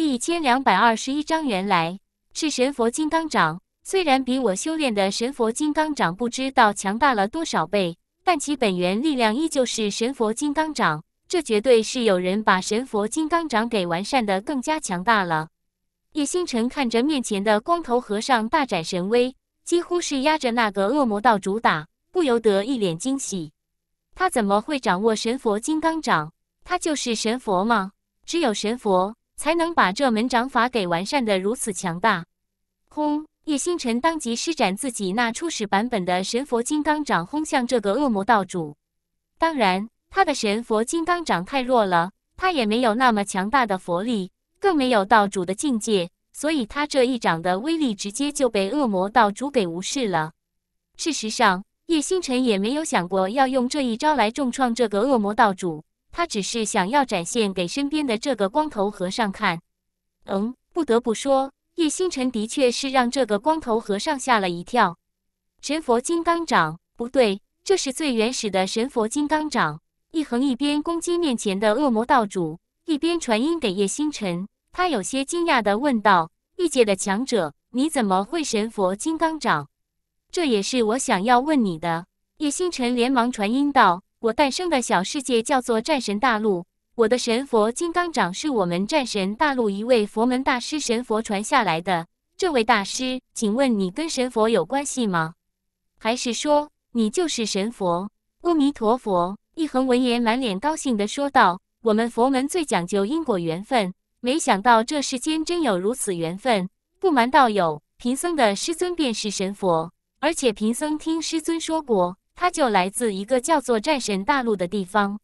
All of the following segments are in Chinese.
第一千两百二十一章，原来是神佛金刚掌。虽然比我修炼的神佛金刚掌不知道强大了多少倍，但其本源力量依旧是神佛金刚掌。这绝对是有人把神佛金刚掌给完善的更加强大了。叶星辰看着面前的光头和尚大展神威，几乎是压着那个恶魔道主打，不由得一脸惊喜。他怎么会掌握神佛金刚掌？他就是神佛吗？只有神佛。才能把这门掌法给完善的如此强大。轰！叶星辰当即施展自己那初始版本的神佛金刚掌轰向这个恶魔道主。当然，他的神佛金刚掌太弱了，他也没有那么强大的佛力，更没有道主的境界，所以他这一掌的威力直接就被恶魔道主给无视了。事实上，叶星辰也没有想过要用这一招来重创这个恶魔道主。他只是想要展现给身边的这个光头和尚看。嗯，不得不说，叶星辰的确是让这个光头和尚吓了一跳。神佛金刚掌，不对，这是最原始的神佛金刚掌。一横一边攻击面前的恶魔道主，一边传音给叶星辰。他有些惊讶的问道：“异界的强者，你怎么会神佛金刚掌？”这也是我想要问你的。叶星辰连忙传音道。我诞生的小世界叫做战神大陆。我的神佛金刚掌是我们战神大陆一位佛门大师神佛传下来的。这位大师，请问你跟神佛有关系吗？还是说你就是神佛？阿弥陀佛！一恒闻言满脸高兴地说道：“我们佛门最讲究因果缘分，没想到这世间真有如此缘分。不瞒道友，贫僧的师尊便是神佛，而且贫僧听师尊说过。”他就来自一个叫做战神大陆的地方。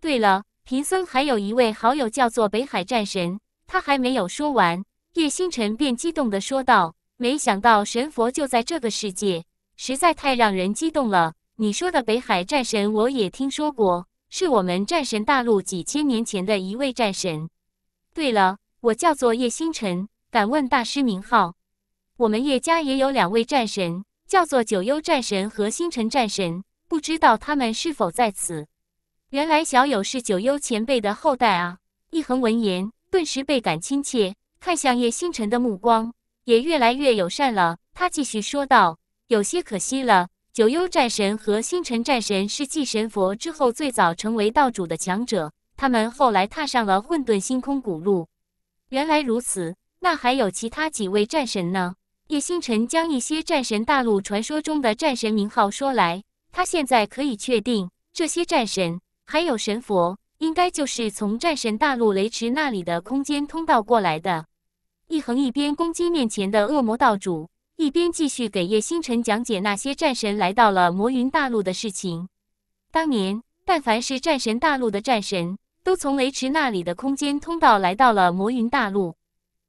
对了，贫僧还有一位好友叫做北海战神，他还没有说完，叶星辰便激动的说道：“没想到神佛就在这个世界，实在太让人激动了！你说的北海战神我也听说过，是我们战神大陆几千年前的一位战神。对了，我叫做叶星辰，敢问大师名号？我们叶家也有两位战神。”叫做九幽战神和星辰战神，不知道他们是否在此。原来小友是九幽前辈的后代啊！一恒闻言顿时倍感亲切，看向叶星辰的目光也越来越友善了。他继续说道：“有些可惜了，九幽战神和星辰战神是继神佛之后最早成为道主的强者，他们后来踏上了混沌星空古路。原来如此，那还有其他几位战神呢？”叶星辰将一些战神大陆传说中的战神名号说来，他现在可以确定，这些战神还有神佛，应该就是从战神大陆雷池那里的空间通道过来的。一恒一边攻击面前的恶魔道主，一边继续给叶星辰讲解那些战神来到了魔云大陆的事情。当年，但凡是战神大陆的战神，都从雷池那里的空间通道来到了魔云大陆。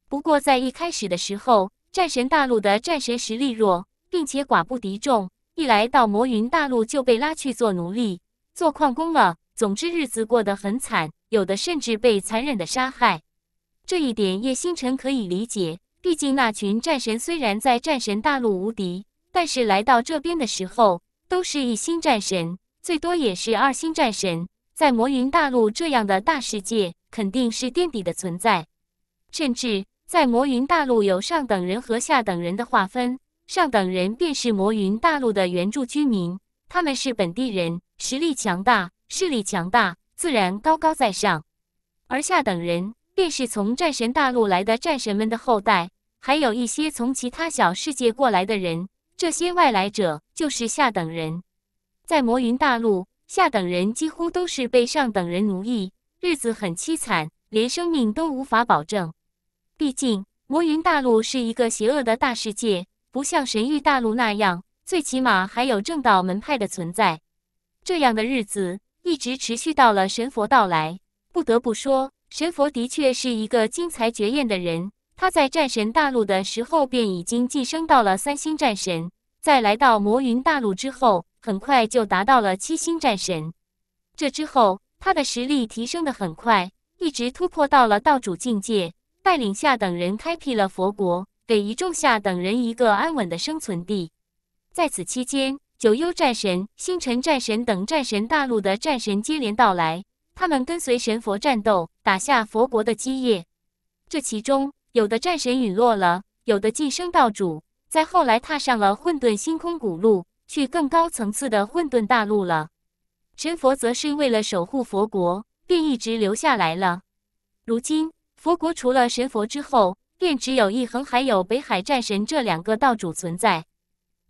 不过，在一开始的时候。战神大陆的战神实力弱，并且寡不敌众，一来到魔云大陆就被拉去做奴隶、做矿工了。总之，日子过得很惨，有的甚至被残忍的杀害。这一点叶星辰可以理解，毕竟那群战神虽然在战神大陆无敌，但是来到这边的时候都是一星战神，最多也是二星战神，在魔云大陆这样的大世界，肯定是垫底的存在，甚至。在魔云大陆有上等人和下等人的划分。上等人便是魔云大陆的原住居民，他们是本地人，实力强大，势力强大，自然高高在上。而下等人便是从战神大陆来的战神们的后代，还有一些从其他小世界过来的人。这些外来者就是下等人。在魔云大陆，下等人几乎都是被上等人奴役，日子很凄惨，连生命都无法保证。毕竟，魔云大陆是一个邪恶的大世界，不像神域大陆那样，最起码还有正道门派的存在。这样的日子一直持续到了神佛到来。不得不说，神佛的确是一个精彩绝艳的人。他在战神大陆的时候便已经晋升到了三星战神，在来到魔云大陆之后，很快就达到了七星战神。这之后，他的实力提升的很快，一直突破到了道主境界。带领下等人开辟了佛国，给一众下等人一个安稳的生存地。在此期间，九幽战神、星辰战神等战神大陆的战神接连到来，他们跟随神佛战斗，打下佛国的基业。这其中，有的战神陨落了，有的晋升道主，在后来踏上了混沌星空古路，去更高层次的混沌大陆了。神佛则是为了守护佛国，便一直留下来了。如今。佛国除了神佛之后，便只有一恒还有北海战神这两个道主存在，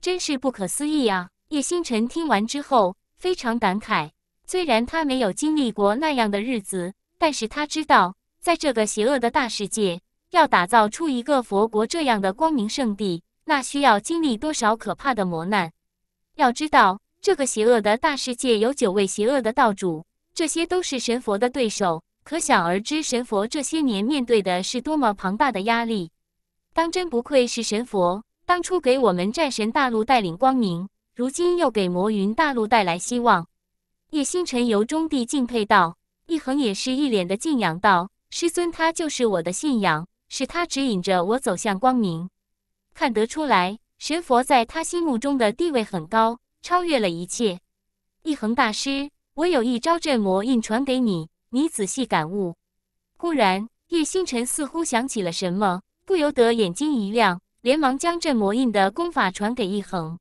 真是不可思议啊！叶星辰听完之后非常感慨。虽然他没有经历过那样的日子，但是他知道，在这个邪恶的大世界，要打造出一个佛国这样的光明圣地，那需要经历多少可怕的磨难！要知道，这个邪恶的大世界有九位邪恶的道主，这些都是神佛的对手。可想而知，神佛这些年面对的是多么庞大的压力。当真不愧是神佛，当初给我们战神大陆带领光明，如今又给魔云大陆带来希望。叶星辰由衷地敬佩道：“一恒也是一脸的敬仰道，师尊他就是我的信仰，是他指引着我走向光明。看得出来，神佛在他心目中的地位很高，超越了一切。”一恒大师，我有一招镇魔印传给你。你仔细感悟。忽然，叶星辰似乎想起了什么，不由得眼睛一亮，连忙将镇魔印的功法传给易恒。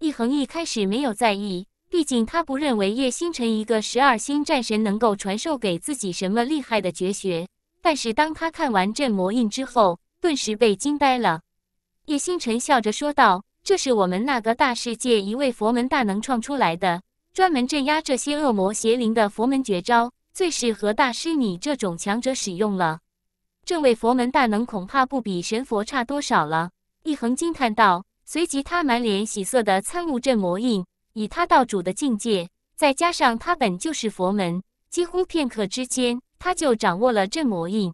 易恒一开始没有在意，毕竟他不认为叶星辰一个十二星战神能够传授给自己什么厉害的绝学。但是当他看完镇魔印之后，顿时被惊呆了。叶星辰笑着说道：“这是我们那个大世界一位佛门大能创出来的，专门镇压这些恶魔邪灵的佛门绝招。”最适合大师你这种强者使用了，这位佛门大能恐怕不比神佛差多少了。一恒惊叹道，随即他满脸喜色的参悟镇魔印。以他道主的境界，再加上他本就是佛门，几乎片刻之间，他就掌握了镇魔印。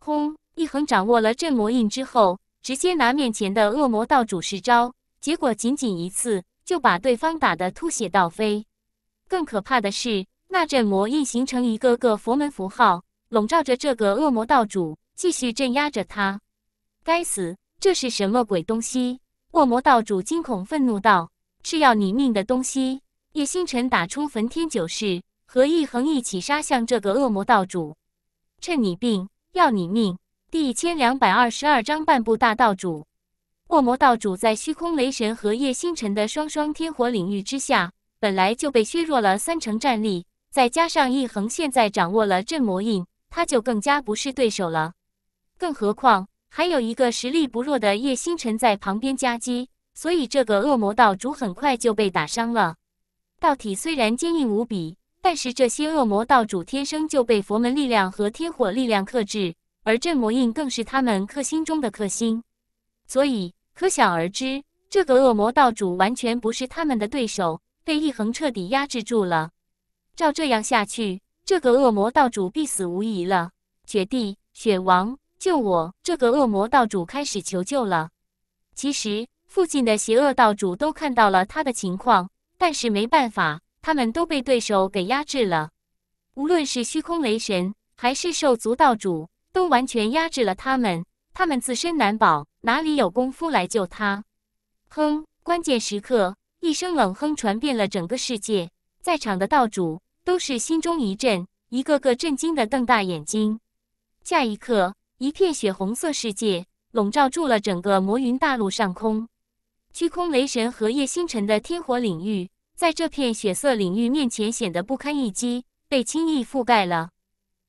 轰！一横掌握了镇魔印之后，直接拿面前的恶魔道主试招，结果仅仅一次就把对方打得吐血倒飞。更可怕的是。那阵魔印形成一个个佛门符号，笼罩着这个恶魔道主，继续镇压着他。该死，这是什么鬼东西？恶魔道主惊恐愤怒道：“是要你命的东西！”叶星辰打出焚天九式，和一恒一起杀向这个恶魔道主。趁你病，要你命！第一千两百二十二章半步大道主。恶魔道主在虚空雷神和叶星辰的双双天火领域之下，本来就被削弱了三成战力。再加上一恒现在掌握了镇魔印，他就更加不是对手了。更何况还有一个实力不弱的叶星辰在旁边夹击，所以这个恶魔道主很快就被打伤了。道体虽然坚硬无比，但是这些恶魔道主天生就被佛门力量和天火力量克制，而镇魔印更是他们克星中的克星，所以可想而知，这个恶魔道主完全不是他们的对手，被一恒彻底压制住了。照这样下去，这个恶魔道主必死无疑了。雪帝、雪王，救我！这个恶魔道主开始求救了。其实，附近的邪恶道主都看到了他的情况，但是没办法，他们都被对手给压制了。无论是虚空雷神，还是兽族道主，都完全压制了他们，他们自身难保，哪里有功夫来救他？哼！关键时刻，一声冷哼传遍了整个世界。在场的道主都是心中一震，一个个震惊的瞪大眼睛。下一刻，一片血红色世界笼罩住了整个魔云大陆上空。虚空雷神和叶星辰的天火领域，在这片血色领域面前显得不堪一击，被轻易覆盖了。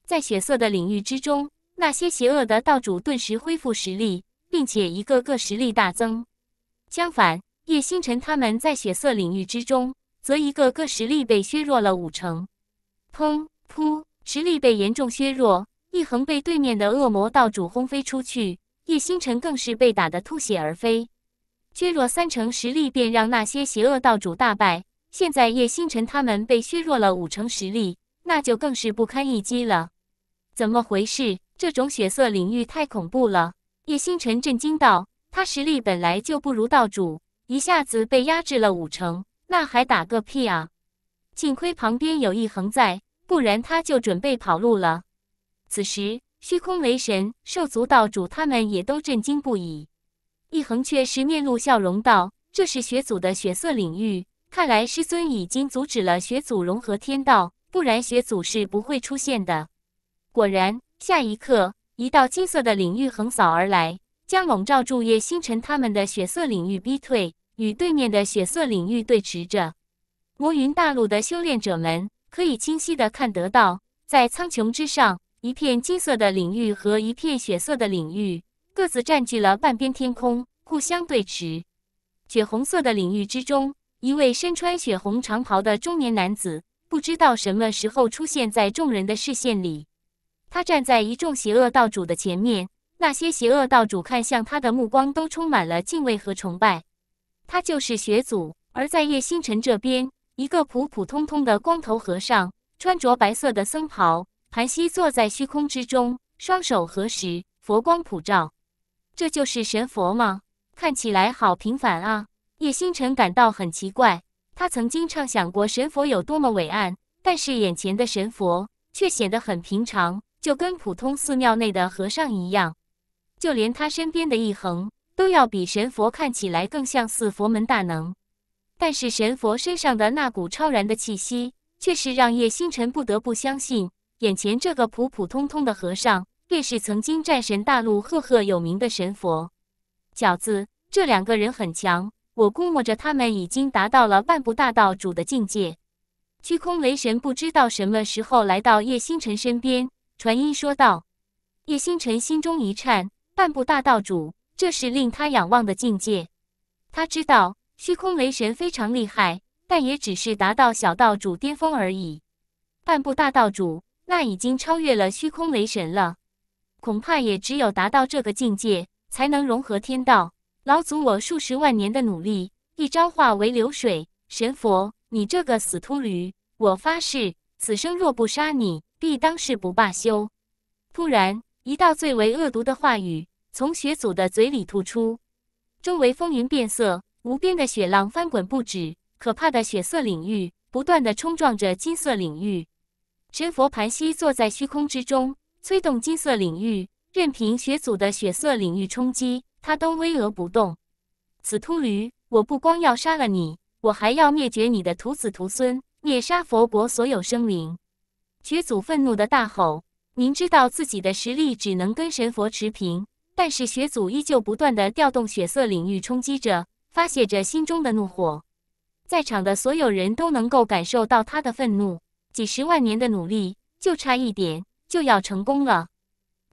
在血色的领域之中，那些邪恶的道主顿时恢复实力，并且一个个实力大增。相反，叶星辰他们在血色领域之中。则一个个实力被削弱了五成，砰！噗！实力被严重削弱，一横被对面的恶魔道主轰飞出去。叶星辰更是被打得吐血而飞。削弱三成实力便让那些邪恶道主大败，现在叶星辰他们被削弱了五成实力，那就更是不堪一击了。怎么回事？这种血色领域太恐怖了！叶星辰震惊道：“他实力本来就不如道主，一下子被压制了五成。”那还打个屁啊！幸亏旁边有一恒在，不然他就准备跑路了。此时，虚空雷神、兽族道主他们也都震惊不已。一恒却是面露笑容道：“这是血祖的血色领域，看来师尊已经阻止了血祖融合天道，不然血祖是不会出现的。”果然，下一刻，一道金色的领域横扫而来，将笼罩住叶星辰他们的血色领域逼退。与对面的血色领域对持着，魔云大陆的修炼者们可以清晰的看得到，在苍穹之上，一片金色的领域和一片血色的领域各自占据了半边天空，互相对持。血红色的领域之中，一位身穿血红长袍的中年男子，不知道什么时候出现在众人的视线里。他站在一众邪恶道主的前面，那些邪恶道主看向他的目光都充满了敬畏和崇拜。他就是学祖，而在叶星辰这边，一个普普通通的光头和尚，穿着白色的僧袍，盘膝坐在虚空之中，双手合十，佛光普照。这就是神佛吗？看起来好平凡啊！叶星辰感到很奇怪。他曾经畅想过神佛有多么伟岸，但是眼前的神佛却显得很平常，就跟普通寺庙内的和尚一样。就连他身边的一恒。都要比神佛看起来更像似佛门大能，但是神佛身上的那股超然的气息，却是让叶星辰不得不相信，眼前这个普普通通的和尚，便是曾经战神大陆赫赫有名的神佛。饺子，这两个人很强，我估摸着他们已经达到了半部大道主的境界。虚空雷神不知道什么时候来到叶星辰身边，传音说道：“叶星辰心中一颤，半步大道主。”这是令他仰望的境界。他知道虚空雷神非常厉害，但也只是达到小道主巅峰而已。半步大道主，那已经超越了虚空雷神了。恐怕也只有达到这个境界，才能融合天道老祖。我数十万年的努力，一朝化为流水。神佛，你这个死秃驴！我发誓，此生若不杀你，必当誓不罢休。突然，一道最为恶毒的话语。从血祖的嘴里吐出，周围风云变色，无边的雪浪翻滚不止，可怕的血色领域不断的冲撞着金色领域。神佛盘膝坐在虚空之中，催动金色领域，任凭血祖的血色领域冲击，他都巍峨不动。此秃驴，我不光要杀了你，我还要灭绝你的徒子徒孙，灭杀佛国所有生灵。血祖愤怒的大吼，明知道自己的实力只能跟神佛持平。但是血祖依旧不断地调动血色领域，冲击着，发泄着心中的怒火。在场的所有人都能够感受到他的愤怒。几十万年的努力，就差一点就要成功了。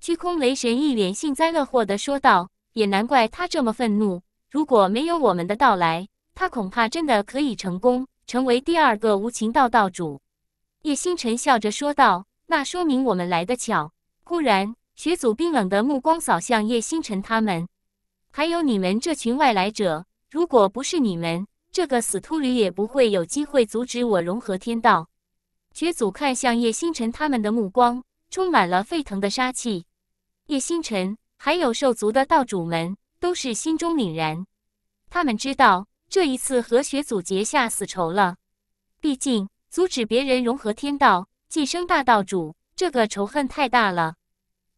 虚空雷神一脸幸灾乐祸地说道：“也难怪他这么愤怒，如果没有我们的到来，他恐怕真的可以成功，成为第二个无情道道主。”叶星辰笑着说道：“那说明我们来得巧。”忽然。雪祖冰冷的目光扫向叶星辰他们，还有你们这群外来者。如果不是你们，这个死秃驴也不会有机会阻止我融合天道。雪祖看向叶星辰他们的目光充满了沸腾的杀气。叶星辰还有兽族的道主们都是心中凛然，他们知道这一次和雪祖结下死仇了。毕竟阻止别人融合天道，晋升大道主，这个仇恨太大了。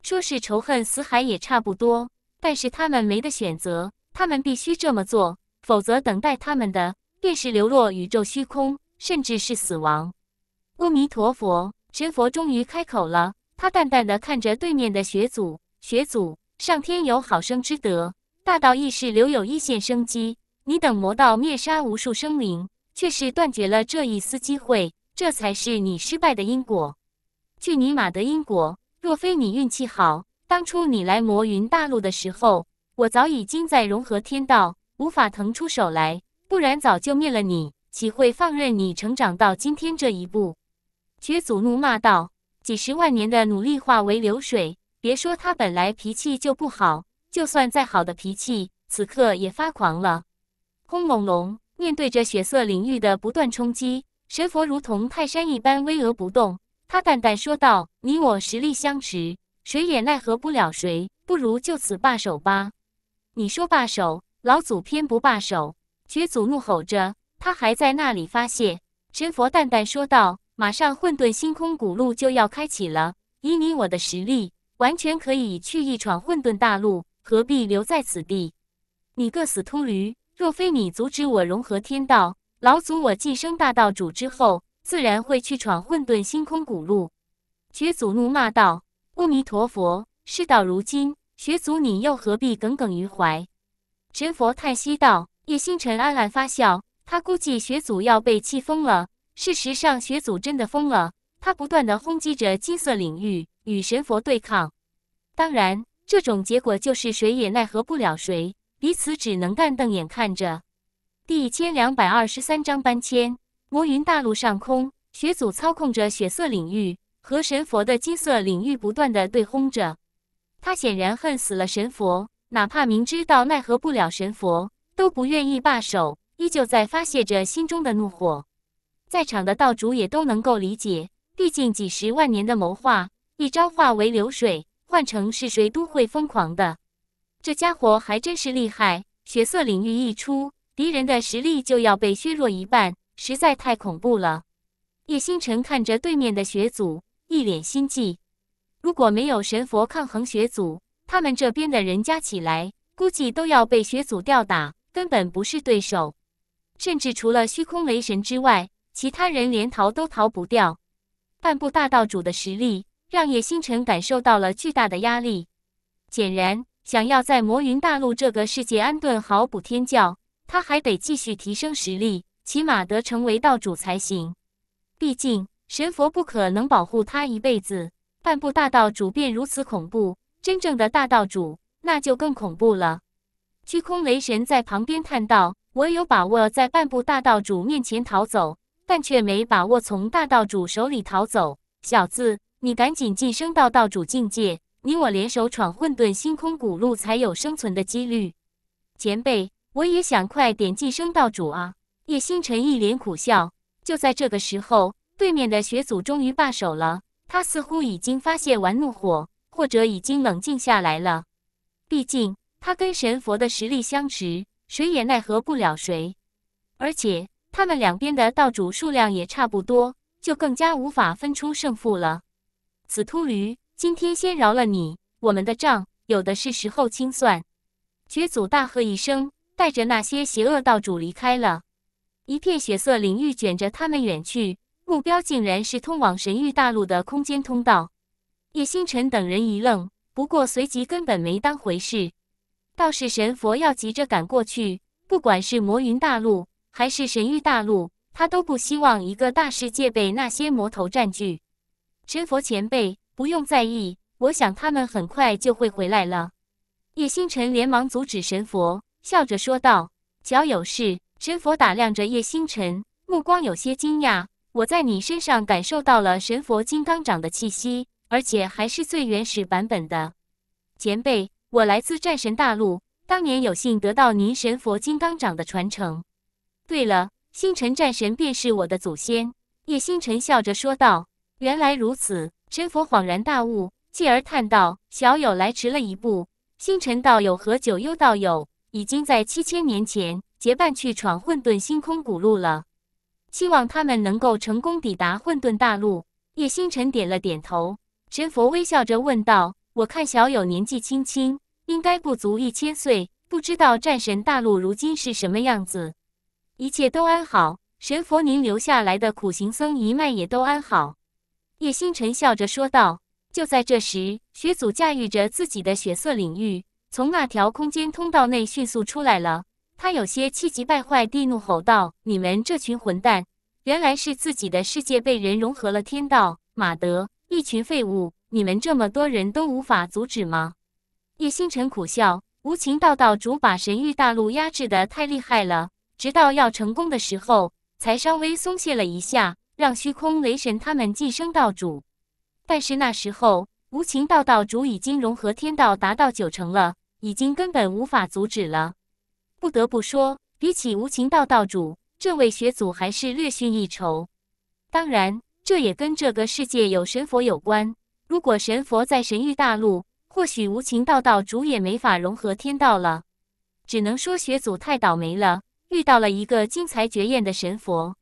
说是仇恨死海也差不多，但是他们没得选择，他们必须这么做，否则等待他们的便是流落宇宙虚空，甚至是死亡。阿弥陀佛，神佛终于开口了，他淡淡的看着对面的血祖，血祖，上天有好生之德，大道亦是留有一线生机，你等魔道灭杀无数生灵，却是断绝了这一丝机会，这才是你失败的因果。去你玛的因果！若非你运气好，当初你来魔云大陆的时候，我早已经在融合天道，无法腾出手来，不然早就灭了你，岂会放任你成长到今天这一步？绝祖怒骂道：“几十万年的努力化为流水，别说他本来脾气就不好，就算再好的脾气，此刻也发狂了。”轰隆隆，面对着血色领域的不断冲击，神佛如同泰山一般巍峨不动。他淡淡说道：“你我实力相持，谁也奈何不了谁，不如就此罢手吧。”你说罢手，老祖偏不罢手。绝祖怒吼着，他还在那里发泄。神佛淡淡说道：“马上混沌星空古路就要开启了，以你我的实力，完全可以去一闯混沌大陆，何必留在此地？”你个死秃驴！若非你阻止我融合天道，老祖我晋升大道主之后。自然会去闯混沌星空古路，学祖怒骂道：“阿弥陀佛，事到如今，学祖你又何必耿耿于怀？”神佛叹息道。叶星辰暗暗发笑，他估计学祖要被气疯了。事实上，学祖真的疯了，他不断的轰击着金色领域，与神佛对抗。当然，这种结果就是谁也奈何不了谁，彼此只能干瞪眼看着。第一千两百二十三章搬迁。魔云大陆上空，血祖操控着血色领域和神佛的金色领域不断的对轰着。他显然恨死了神佛，哪怕明知道奈何不了神佛，都不愿意罢手，依旧在发泄着心中的怒火。在场的道主也都能够理解，毕竟几十万年的谋划，一朝化为流水，换成是谁都会疯狂的。这家伙还真是厉害，血色领域一出，敌人的实力就要被削弱一半。实在太恐怖了！叶星辰看着对面的雪祖，一脸心悸。如果没有神佛抗衡雪祖，他们这边的人加起来，估计都要被雪祖吊打，根本不是对手。甚至除了虚空雷神之外，其他人连逃都逃不掉。半步大道主的实力，让叶星辰感受到了巨大的压力。显然，想要在魔云大陆这个世界安顿好补天教，他还得继续提升实力。起码得成为道主才行，毕竟神佛不可能保护他一辈子。半步大道主便如此恐怖，真正的大道主那就更恐怖了。虚空雷神在旁边叹道：“我有把握在半步大道主面前逃走，但却没把握从大道主手里逃走。小子，你赶紧晋升到道主境界，你我联手闯混沌星空古路才有生存的几率。前辈，我也想快点晋升道主啊。”叶星辰一脸苦笑。就在这个时候，对面的雪祖终于罢手了。他似乎已经发泄完怒火，或者已经冷静下来了。毕竟，他跟神佛的实力相持，谁也奈何不了谁。而且，他们两边的道主数量也差不多，就更加无法分出胜负了。此秃驴，今天先饶了你，我们的账有的是时候清算。雪祖大喝一声，带着那些邪恶道主离开了。一片血色领域卷着他们远去，目标竟然是通往神域大陆的空间通道。叶星辰等人一愣，不过随即根本没当回事。倒是神佛要急着赶过去，不管是魔云大陆还是神域大陆，他都不希望一个大世界被那些魔头占据。神佛前辈，不用在意，我想他们很快就会回来了。叶星辰连忙阻止神佛，笑着说道：“脚有事。”神佛打量着叶星辰，目光有些惊讶。我在你身上感受到了神佛金刚掌的气息，而且还是最原始版本的。前辈，我来自战神大陆，当年有幸得到您神佛金刚掌的传承。对了，星辰战神便是我的祖先。叶星辰笑着说道：“原来如此。”神佛恍然大悟，继而叹道：“小友来迟了一步。星辰道友和九幽道友已经在七千年前。”结伴去闯混沌星空古路了，希望他们能够成功抵达混沌大陆。叶星辰点了点头，神佛微笑着问道：“我看小友年纪轻轻，应该不足一千岁，不知道战神大陆如今是什么样子？”“一切都安好。”神佛您留下来的苦行僧一脉也都安好。”叶星辰笑着说道。就在这时，雪祖驾驭着自己的血色领域，从那条空间通道内迅速出来了。他有些气急败坏地怒吼道：“你们这群混蛋！原来是自己的世界被人融合了天道，马德！一群废物！你们这么多人都无法阻止吗？”叶星辰苦笑：“无情道道主把神域大陆压制的太厉害了，直到要成功的时候才稍微松懈了一下，让虚空雷神他们晋升道主。但是那时候，无情道道主已经融合天道达到九成了，已经根本无法阻止了。”不得不说，比起无情道道主，这位学祖还是略逊一筹。当然，这也跟这个世界有神佛有关。如果神佛在神域大陆，或许无情道道主也没法融合天道了。只能说学祖太倒霉了，遇到了一个精彩绝艳的神佛。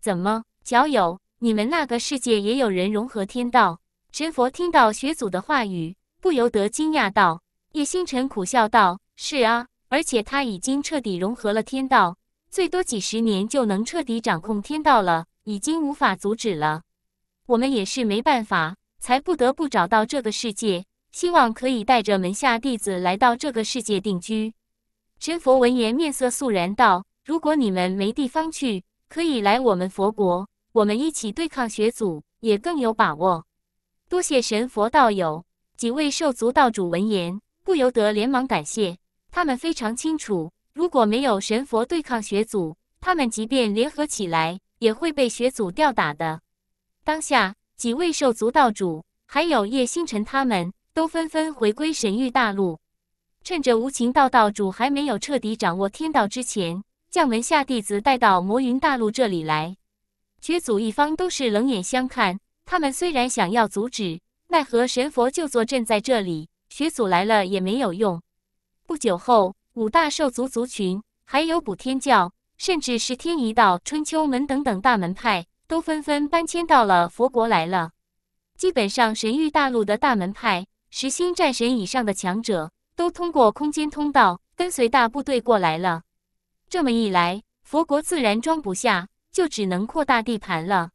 怎么，小友，你们那个世界也有人融合天道？神佛听到学祖的话语，不由得惊讶道：“叶星辰，苦笑道：是啊。”而且他已经彻底融合了天道，最多几十年就能彻底掌控天道了，已经无法阻止了。我们也是没办法，才不得不找到这个世界，希望可以带着门下弟子来到这个世界定居。神佛闻言，面色肃然道：“如果你们没地方去，可以来我们佛国，我们一起对抗血祖，也更有把握。”多谢神佛道友。几位兽族道主闻言，不由得连忙感谢。他们非常清楚，如果没有神佛对抗血祖，他们即便联合起来也会被血祖吊打的。当下，几位兽族道主，还有叶星辰，他们都纷纷回归神域大陆，趁着无情道道主还没有彻底掌握天道之前，将门下弟子带到魔云大陆这里来。绝祖一方都是冷眼相看，他们虽然想要阻止，奈何神佛就坐镇在这里，学祖来了也没有用。不久后，五大兽族族群，还有补天教，甚至是天一道、春秋门等等大门派，都纷纷搬迁到了佛国来了。基本上，神域大陆的大门派、十星战神以上的强者，都通过空间通道跟随大部队过来了。这么一来，佛国自然装不下，就只能扩大地盘了。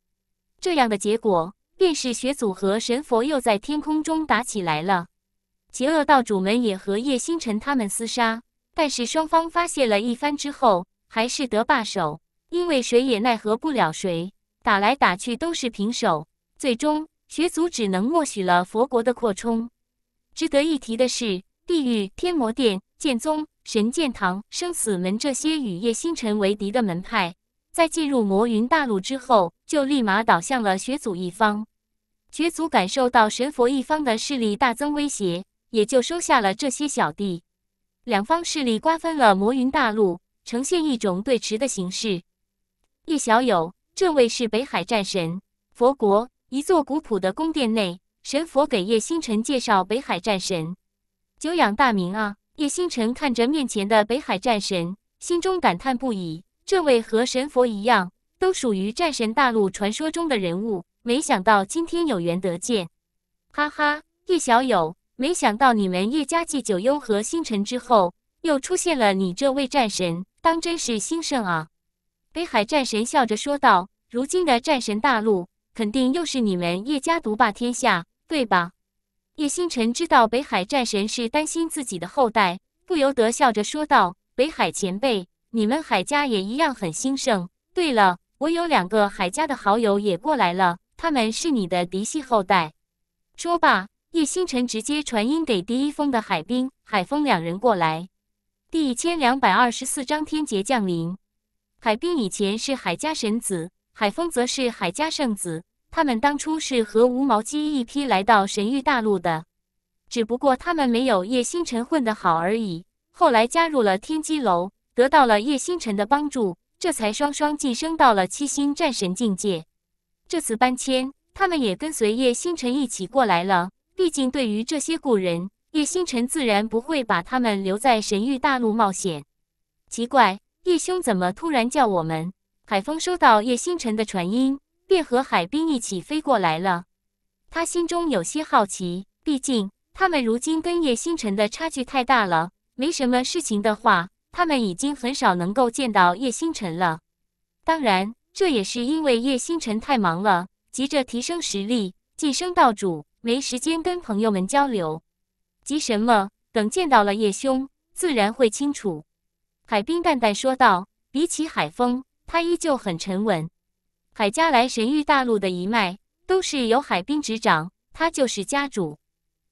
这样的结果，便是血祖和神佛又在天空中打起来了。邪恶道主们也和叶星辰他们厮杀，但是双方发泄了一番之后，还是得罢手，因为谁也奈何不了谁，打来打去都是平手。最终，学祖只能默许了佛国的扩充。值得一提的是，地狱、天魔殿、剑宗、神剑堂、生死门这些与叶星辰为敌的门派，在进入魔云大陆之后，就立马倒向了学祖一方。学祖感受到神佛一方的势力大增，威胁。也就收下了这些小弟，两方势力瓜分了魔云大陆，呈现一种对持的形式。叶小友，这位是北海战神。佛国一座古朴的宫殿内，神佛给叶星辰介绍北海战神。久仰大名啊！叶星辰看着面前的北海战神，心中感叹不已。这位和神佛一样，都属于战神大陆传说中的人物。没想到今天有缘得见，哈哈！叶小友。没想到你们叶家继九幽和星辰之后，又出现了你这位战神，当真是兴盛啊！北海战神笑着说道：“如今的战神大陆，肯定又是你们叶家独霸天下，对吧？”叶星辰知道北海战神是担心自己的后代，不由得笑着说道：“北海前辈，你们海家也一样很兴盛。对了，我有两个海家的好友也过来了，他们是你的嫡系后代。”说罢。叶星辰直接传音给第一峰的海兵、海风两人过来。第一千两百二十四章天劫降临。海兵以前是海家神子，海风则是海家圣子。他们当初是和无毛鸡一批来到神域大陆的，只不过他们没有叶星辰混得好而已。后来加入了天机楼，得到了叶星辰的帮助，这才双双晋升到了七星战神境界。这次搬迁，他们也跟随叶星辰一起过来了。毕竟，对于这些故人，叶星辰自然不会把他们留在神域大陆冒险。奇怪，叶兄怎么突然叫我们？海风收到叶星辰的传音，便和海滨一起飞过来了。他心中有些好奇，毕竟他们如今跟叶星辰的差距太大了。没什么事情的话，他们已经很少能够见到叶星辰了。当然，这也是因为叶星辰太忙了，急着提升实力，晋升道主。没时间跟朋友们交流，急什么？等见到了叶兄，自然会清楚。海滨淡淡说道，比起海风，他依旧很沉稳。海家来神域大陆的一脉，都是由海滨执掌，他就是家主。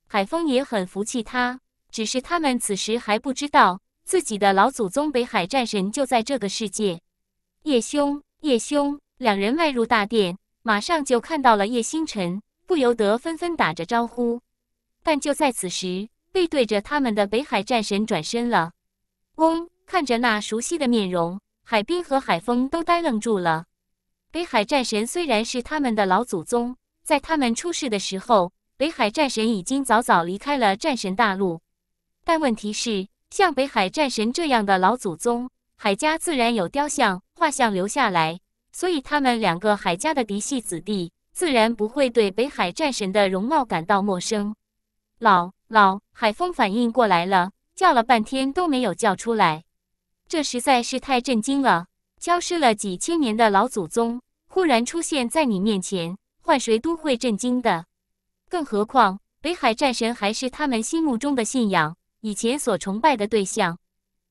海风也很服气他，只是他们此时还不知道自己的老祖宗北海战神就在这个世界。叶兄，叶兄，两人迈入大殿，马上就看到了叶星辰。不由得纷纷打着招呼，但就在此时，背对着他们的北海战神转身了。嗡，看着那熟悉的面容，海冰和海风都呆愣住了。北海战神虽然是他们的老祖宗，在他们出世的时候，北海战神已经早早离开了战神大陆。但问题是，像北海战神这样的老祖宗，海家自然有雕像、画像留下来，所以他们两个海家的嫡系子弟。自然不会对北海战神的容貌感到陌生。老老海风反应过来了，叫了半天都没有叫出来，这实在是太震惊了！消失了几千年的老祖宗忽然出现在你面前，换谁都会震惊的，更何况北海战神还是他们心目中的信仰，以前所崇拜的对象。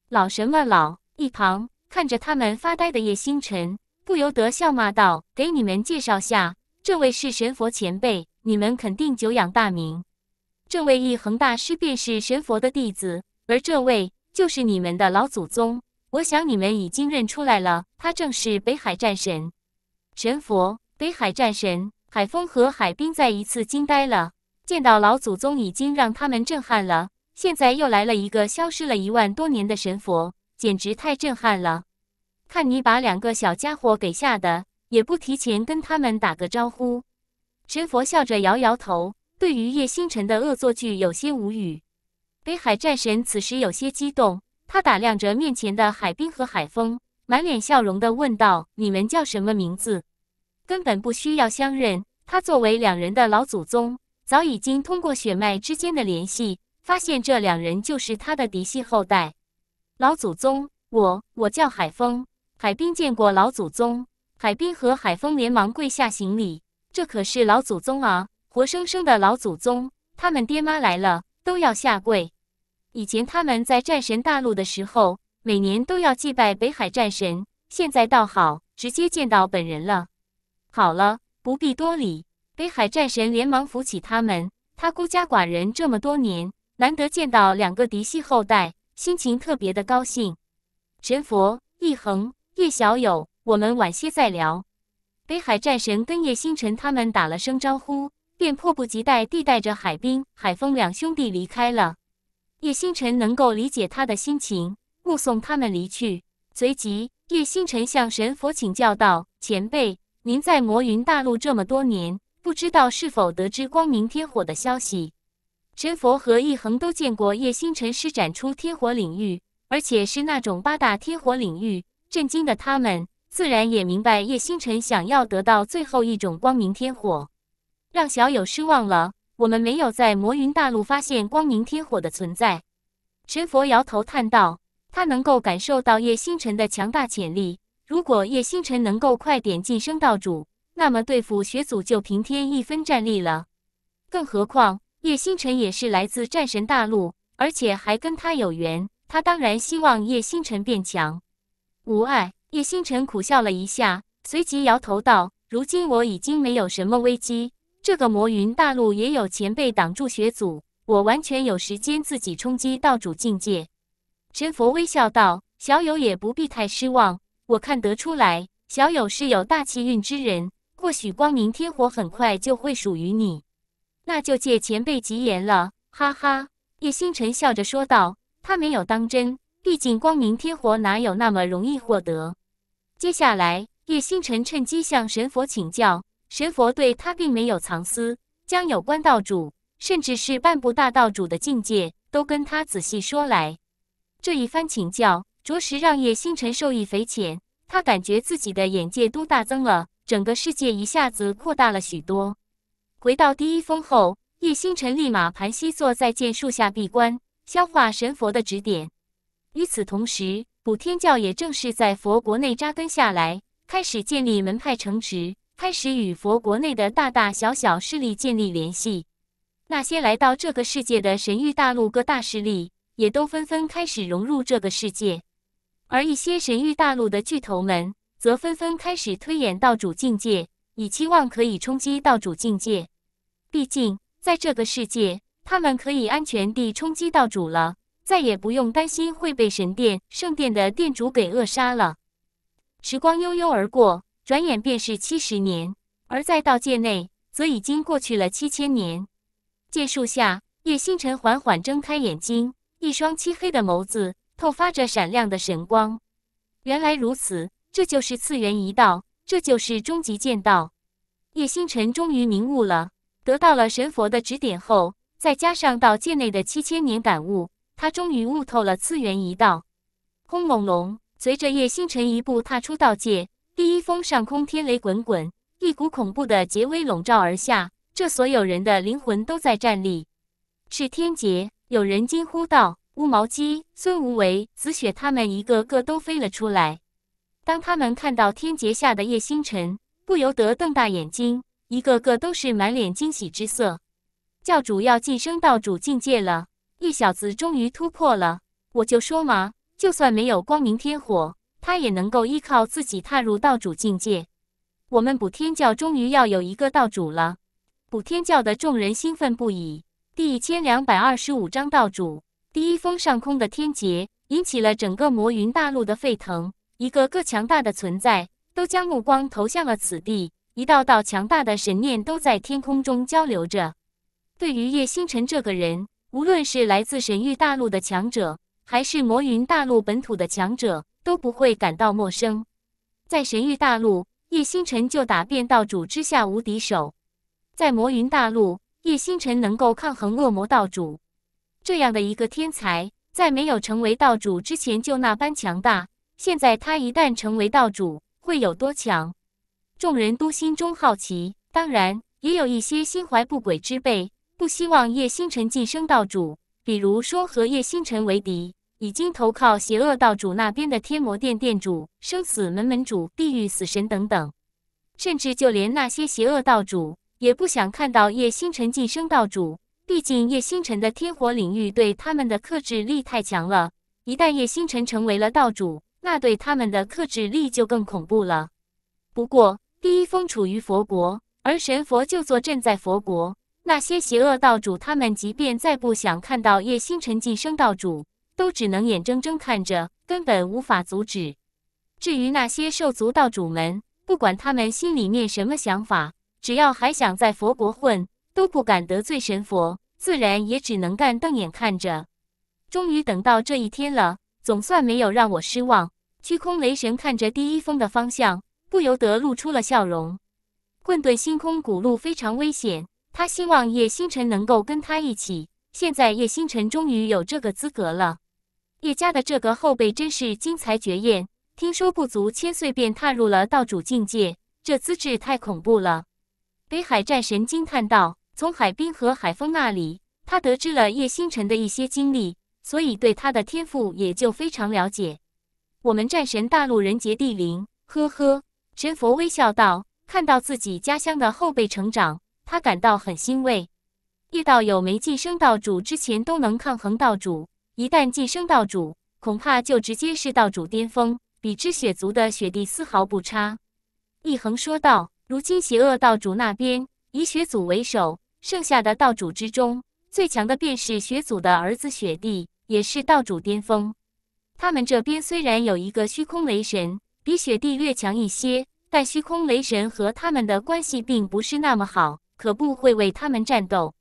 老什么老一旁看着他们发呆的叶星辰不由得笑骂道：“给你们介绍下。”这位是神佛前辈，你们肯定久仰大名。这位一恒大师便是神佛的弟子，而这位就是你们的老祖宗。我想你们已经认出来了，他正是北海战神神佛。北海战神海风和海冰再一次惊呆了，见到老祖宗已经让他们震撼了，现在又来了一个消失了一万多年的神佛，简直太震撼了。看你把两个小家伙给吓的。也不提前跟他们打个招呼。神佛笑着摇摇头，对于叶星辰的恶作剧有些无语。北海战神此时有些激动，他打量着面前的海滨和海风，满脸笑容地问道：“你们叫什么名字？”根本不需要相认，他作为两人的老祖宗，早已经通过血脉之间的联系，发现这两人就是他的嫡系后代。老祖宗，我我叫海风，海滨见过老祖宗。海滨和海风连忙跪下行礼，这可是老祖宗啊，活生生的老祖宗！他们爹妈来了都要下跪。以前他们在战神大陆的时候，每年都要祭拜北海战神，现在倒好，直接见到本人了。好了，不必多礼。北海战神连忙扶起他们，他孤家寡人这么多年，难得见到两个嫡系后代，心情特别的高兴。神佛，一恒，叶小友。我们晚些再聊。北海战神跟叶星辰他们打了声招呼，便迫不及待地带着海冰、海风两兄弟离开了。叶星辰能够理解他的心情，目送他们离去。随即，叶星辰向神佛请教道：“前辈，您在魔云大陆这么多年，不知道是否得知光明天火的消息？”神佛和一恒都见过叶星辰施展出天火领域，而且是那种八大天火领域，震惊的他们。自然也明白叶星辰想要得到最后一种光明天火，让小友失望了。我们没有在魔云大陆发现光明天火的存在。神佛摇头叹道：“他能够感受到叶星辰的强大潜力。如果叶星辰能够快点晋升道主，那么对付血祖就平添一分战力了。更何况叶星辰也是来自战神大陆，而且还跟他有缘，他当然希望叶星辰变强。无碍。”叶星辰苦笑了一下，随即摇头道：“如今我已经没有什么危机，这个魔云大陆也有前辈挡住血阻，我完全有时间自己冲击道主境界。”神佛微笑道：“小友也不必太失望，我看得出来，小友是有大气运之人，或许光明天火很快就会属于你。”那就借前辈吉言了，哈哈。”叶星辰笑着说道，他没有当真，毕竟光明天火哪有那么容易获得。接下来，叶星辰趁机向神佛请教，神佛对他并没有藏私，将有关道主，甚至是半步大道主的境界，都跟他仔细说来。这一番请教，着实让叶星辰受益匪浅，他感觉自己的眼界都大增了，整个世界一下子扩大了许多。回到第一峰后，叶星辰立马盘膝坐在剑树下闭关，消化神佛的指点。与此同时，补天教也正是在佛国内扎根下来，开始建立门派城池，开始与佛国内的大大小小势力建立联系。那些来到这个世界的神域大陆各大势力，也都纷纷开始融入这个世界。而一些神域大陆的巨头们，则纷纷开始推演道主境界，以期望可以冲击道主境界。毕竟，在这个世界，他们可以安全地冲击道主了。再也不用担心会被神殿圣殿的殿主给扼杀了。时光悠悠而过，转眼便是七十年，而在道界内则已经过去了七千年。剑树下，叶星辰缓缓睁开眼睛，一双漆黑的眸子透发着闪亮的神光。原来如此，这就是次元一道，这就是终极剑道。叶星辰终于明悟了。得到了神佛的指点后，再加上道界内的七千年感悟。他终于悟透了次元一道。轰隆隆，随着叶星辰一步踏出道界，第一峰上空天雷滚滚，一股恐怖的劫威笼罩而下，这所有人的灵魂都在颤栗。是天劫！有人惊呼道。乌毛鸡、孙无为、紫雪他们一个个都飞了出来。当他们看到天劫下的叶星辰，不由得瞪大眼睛，一个个都是满脸惊喜之色。教主要晋升道主境界了。这小子终于突破了！我就说嘛，就算没有光明天火，他也能够依靠自己踏入道主境界。我们补天教终于要有一个道主了！补天教的众人兴奋不已。第一千两百二十五章道主。第一峰上空的天劫引起了整个魔云大陆的沸腾，一个个强大的存在都将目光投向了此地，一道道强大的神念都在天空中交流着。对于叶星辰这个人。无论是来自神域大陆的强者，还是魔云大陆本土的强者，都不会感到陌生。在神域大陆，叶星辰就打遍道主之下无敌手；在魔云大陆，叶星辰能够抗衡恶魔道主。这样的一个天才，在没有成为道主之前就那般强大，现在他一旦成为道主，会有多强？众人都心中好奇，当然也有一些心怀不轨之辈。不希望叶星辰晋升道主，比如说和叶星辰为敌，已经投靠邪恶道主那边的天魔殿殿主、生死门门主、地狱死神等等，甚至就连那些邪恶道主也不想看到叶星辰晋升道主。毕竟叶星辰的天火领域对他们的克制力太强了，一旦叶星辰成为了道主，那对他们的克制力就更恐怖了。不过，第一峰处于佛国，而神佛就坐镇在佛国。那些邪恶道主，他们即便再不想看到叶星辰晋升道主，都只能眼睁睁看着，根本无法阻止。至于那些兽族道主们，不管他们心里面什么想法，只要还想在佛国混，都不敢得罪神佛，自然也只能干瞪眼看着。终于等到这一天了，总算没有让我失望。虚空雷神看着第一峰的方向，不由得露出了笑容。混沌星空古路非常危险。他希望叶星辰能够跟他一起。现在叶星辰终于有这个资格了。叶家的这个后辈真是精彩绝艳，听说不足千岁便踏入了道主境界，这资质太恐怖了。北海战神惊叹道：“从海滨和海风那里，他得知了叶星辰的一些经历，所以对他的天赋也就非常了解。我们战神大陆人杰地灵，呵呵。”神佛微笑道：“看到自己家乡的后辈成长。”他感到很欣慰，叶道友没晋升道主之前都能抗衡道主，一旦晋升道主，恐怕就直接是道主巅峰，比之雪族的雪帝丝毫不差。一恒说道：“如今邪恶道主那边以雪祖为首，剩下的道主之中最强的便是雪祖的儿子雪帝，也是道主巅峰。他们这边虽然有一个虚空雷神，比雪帝略强一些，但虚空雷神和他们的关系并不是那么好。”可不会为他们战斗，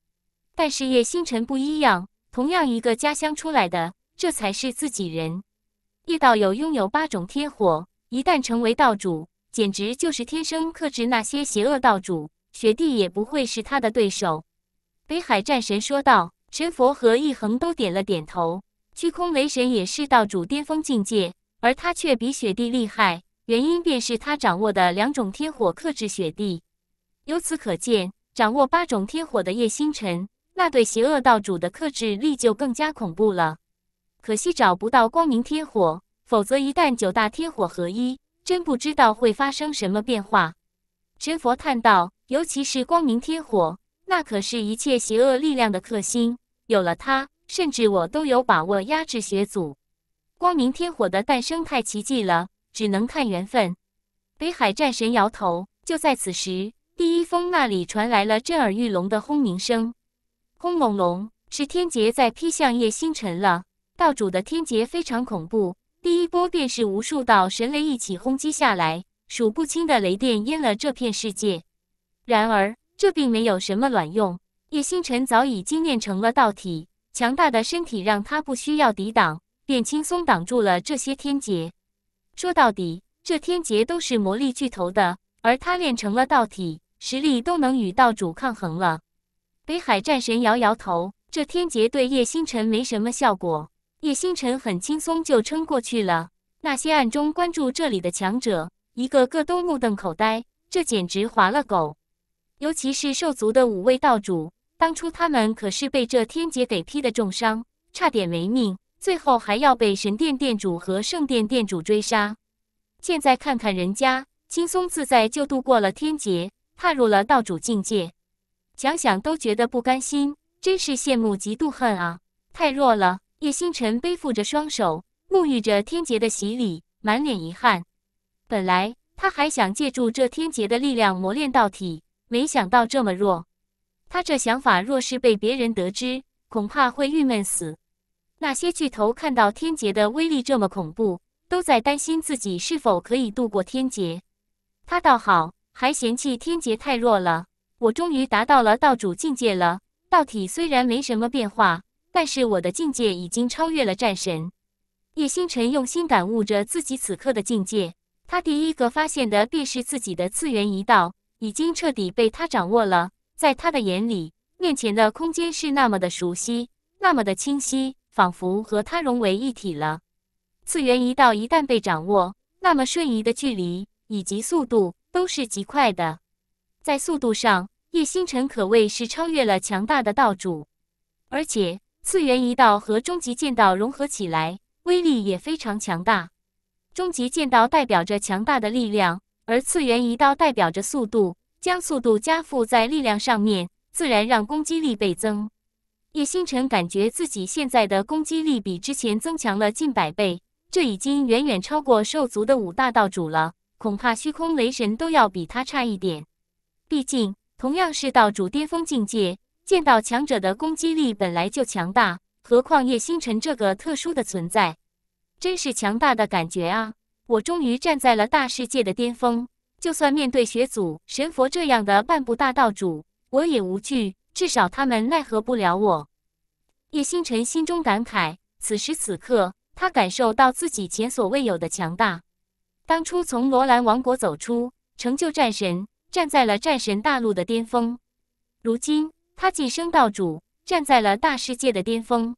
但是叶星辰不一样，同样一个家乡出来的，这才是自己人。叶道友拥有八种天火，一旦成为道主，简直就是天生克制那些邪恶道主。雪帝也不会是他的对手。北海战神说道。神佛和一恒都点了点头。虚空雷神也是道主巅峰境界，而他却比雪帝厉害，原因便是他掌握的两种天火克制雪帝。由此可见。掌握八种天火的叶星辰，那对邪恶道主的克制力就更加恐怖了。可惜找不到光明天火，否则一旦九大天火合一，真不知道会发生什么变化。神佛叹道：“尤其是光明天火，那可是一切邪恶力量的克星。有了它，甚至我都有把握压制血祖。光明天火的诞生太奇迹了，只能看缘分。”北海战神摇头。就在此时。第一峰那里传来了震耳欲聋的轰鸣声，轰隆隆，是天劫在劈向叶星辰了。道主的天劫非常恐怖，第一波便是无数道神雷一起轰击下来，数不清的雷电淹了这片世界。然而这并没有什么卵用，叶星辰早已经练成了道体，强大的身体让他不需要抵挡，便轻松挡住了这些天劫。说到底，这天劫都是魔力巨头的，而他练成了道体。实力都能与道主抗衡了。北海战神摇摇头，这天劫对叶星辰没什么效果。叶星辰很轻松就撑过去了。那些暗中关注这里的强者，一个个都目瞪口呆，这简直滑了狗。尤其是兽族的五位道主，当初他们可是被这天劫给劈的重伤，差点没命，最后还要被神殿殿主和圣殿殿主追杀。现在看看人家，轻松自在就度过了天劫。踏入了道主境界，想想都觉得不甘心，真是羡慕嫉妒恨啊！太弱了，叶星辰背负着双手，沐浴着天劫的洗礼，满脸遗憾。本来他还想借助这天劫的力量磨练道体，没想到这么弱。他这想法若是被别人得知，恐怕会郁闷死。那些巨头看到天劫的威力这么恐怖，都在担心自己是否可以度过天劫。他倒好。还嫌弃天劫太弱了，我终于达到了道主境界了。道体虽然没什么变化，但是我的境界已经超越了战神。叶星辰用心感悟着自己此刻的境界，他第一个发现的便是自己的次元一道已经彻底被他掌握了。在他的眼里，面前的空间是那么的熟悉，那么的清晰，仿佛和他融为一体了。次元一道一旦被掌握，那么瞬移的距离以及速度。都是极快的，在速度上，叶星辰可谓是超越了强大的道主。而且，次元一道和终极剑道融合起来，威力也非常强大。终极剑道代表着强大的力量，而次元一道代表着速度，将速度加附在力量上面，自然让攻击力倍增。叶星辰感觉自己现在的攻击力比之前增强了近百倍，这已经远远超过兽族的五大道主了。恐怕虚空雷神都要比他差一点，毕竟同样是道主巅峰境界，见到强者的攻击力本来就强大，何况叶星辰这个特殊的存在，真是强大的感觉啊！我终于站在了大世界的巅峰，就算面对血祖神佛这样的半步大道主，我也无惧，至少他们奈何不了我。叶星辰心中感慨，此时此刻，他感受到自己前所未有的强大。当初从罗兰王国走出，成就战神，站在了战神大陆的巅峰。如今他晋升道主，站在了大世界的巅峰，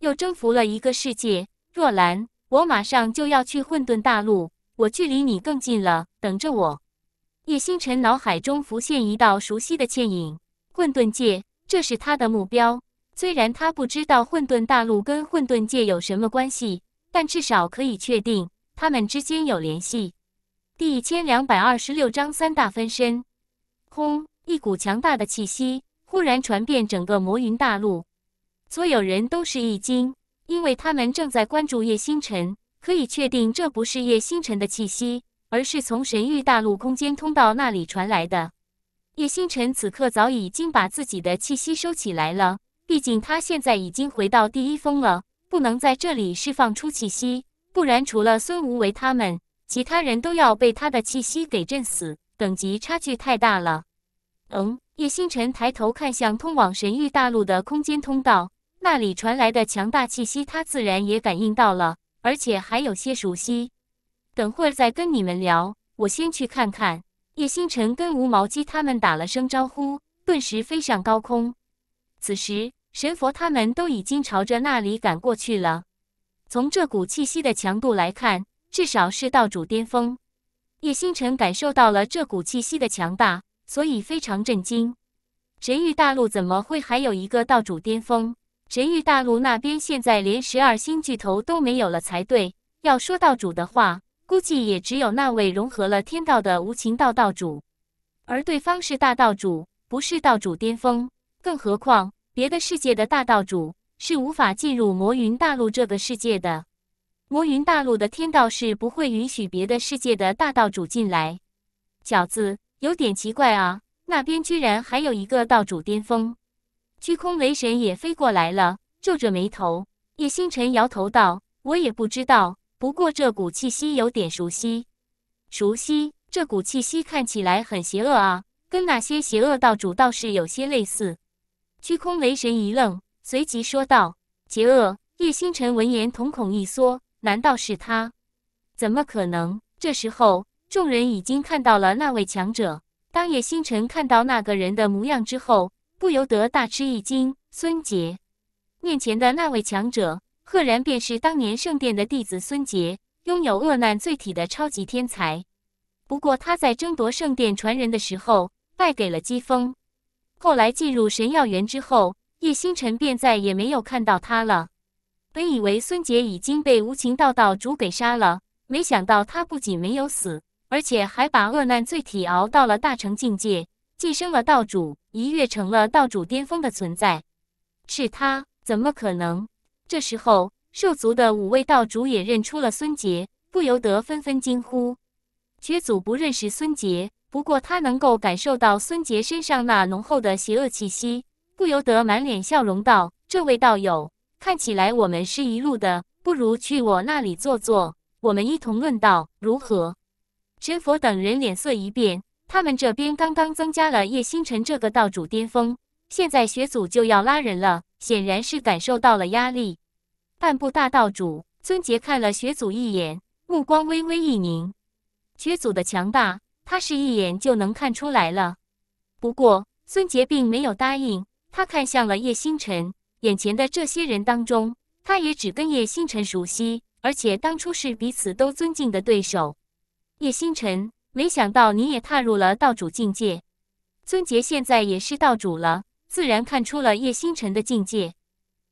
又征服了一个世界。若兰，我马上就要去混沌大陆，我距离你更近了，等着我。叶星辰脑海中浮现一道熟悉的倩影，混沌界，这是他的目标。虽然他不知道混沌大陆跟混沌界有什么关系，但至少可以确定。他们之间有联系。第一千两百二十六章三大分身。轰！一股强大的气息忽然传遍整个魔云大陆，所有人都是一惊，因为他们正在关注叶星辰。可以确定，这不是叶星辰的气息，而是从神域大陆空间通道那里传来的。叶星辰此刻早已经把自己的气息收起来了，毕竟他现在已经回到第一峰了，不能在这里释放出气息。不然，除了孙无为他们，其他人都要被他的气息给震死。等级差距太大了。嗯，叶星辰抬头看向通往神域大陆的空间通道，那里传来的强大气息，他自然也感应到了，而且还有些熟悉。等会儿再跟你们聊，我先去看看。叶星辰跟无毛鸡他们打了声招呼，顿时飞上高空。此时，神佛他们都已经朝着那里赶过去了。从这股气息的强度来看，至少是道主巅峰。叶星辰感受到了这股气息的强大，所以非常震惊。神域大陆怎么会还有一个道主巅峰？神域大陆那边现在连十二星巨头都没有了才对。要说道主的话，估计也只有那位融合了天道的无情道道主。而对方是大道主，不是道主巅峰，更何况别的世界的大道主。是无法进入魔云大陆这个世界的。魔云大陆的天道是不会允许别的世界的大道主进来。小子，有点奇怪啊，那边居然还有一个道主巅峰。虚空雷神也飞过来了，皱着眉头，叶星辰摇头道：“我也不知道，不过这股气息有点熟悉。熟悉，这股气息看起来很邪恶啊，跟那些邪恶道主倒是有些类似。”虚空雷神一愣。随即说道：“杰厄，叶星辰闻言，瞳孔一缩。难道是他？怎么可能？这时候，众人已经看到了那位强者。当叶星辰看到那个人的模样之后，不由得大吃一惊。孙杰面前的那位强者，赫然便是当年圣殿的弟子孙杰，拥有恶难罪体的超级天才。不过他在争夺圣殿传人的时候，败给了姬风。后来进入神药园之后。”叶星辰便再也没有看到他了。本以为孙杰已经被无情道道主给杀了，没想到他不仅没有死，而且还把恶难罪体熬到了大成境界，晋升了道主，一跃成了道主巅峰的存在。是他？怎么可能？这时候，兽族的五位道主也认出了孙杰，不由得纷纷惊呼。绝祖不认识孙杰，不过他能够感受到孙杰身上那浓厚的邪恶气息。不由得满脸笑容道：“这位道友，看起来我们是一路的，不如去我那里坐坐，我们一同论道，如何？”神佛等人脸色一变，他们这边刚刚增加了叶星辰这个道主巅峰，现在学祖就要拉人了，显然是感受到了压力。半步大道主孙杰看了学祖一眼，目光微微一凝，学祖的强大，他是一眼就能看出来了。不过，孙杰并没有答应。他看向了叶星辰，眼前的这些人当中，他也只跟叶星辰熟悉，而且当初是彼此都尊敬的对手。叶星辰，没想到你也踏入了道主境界。尊杰现在也是道主了，自然看出了叶星辰的境界。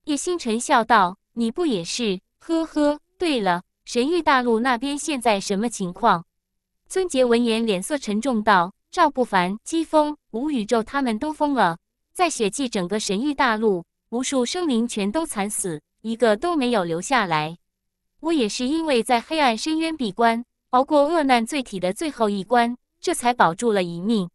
叶星辰笑道：“你不也是？呵呵。对了，神域大陆那边现在什么情况？”尊杰闻言，脸色沉重道：“赵不凡、姬风、吴宇宙他们都疯了。”在血祭整个神域大陆，无数生灵全都惨死，一个都没有留下来。我也是因为在黑暗深渊闭关，熬过恶难最体的最后一关，这才保住了一命。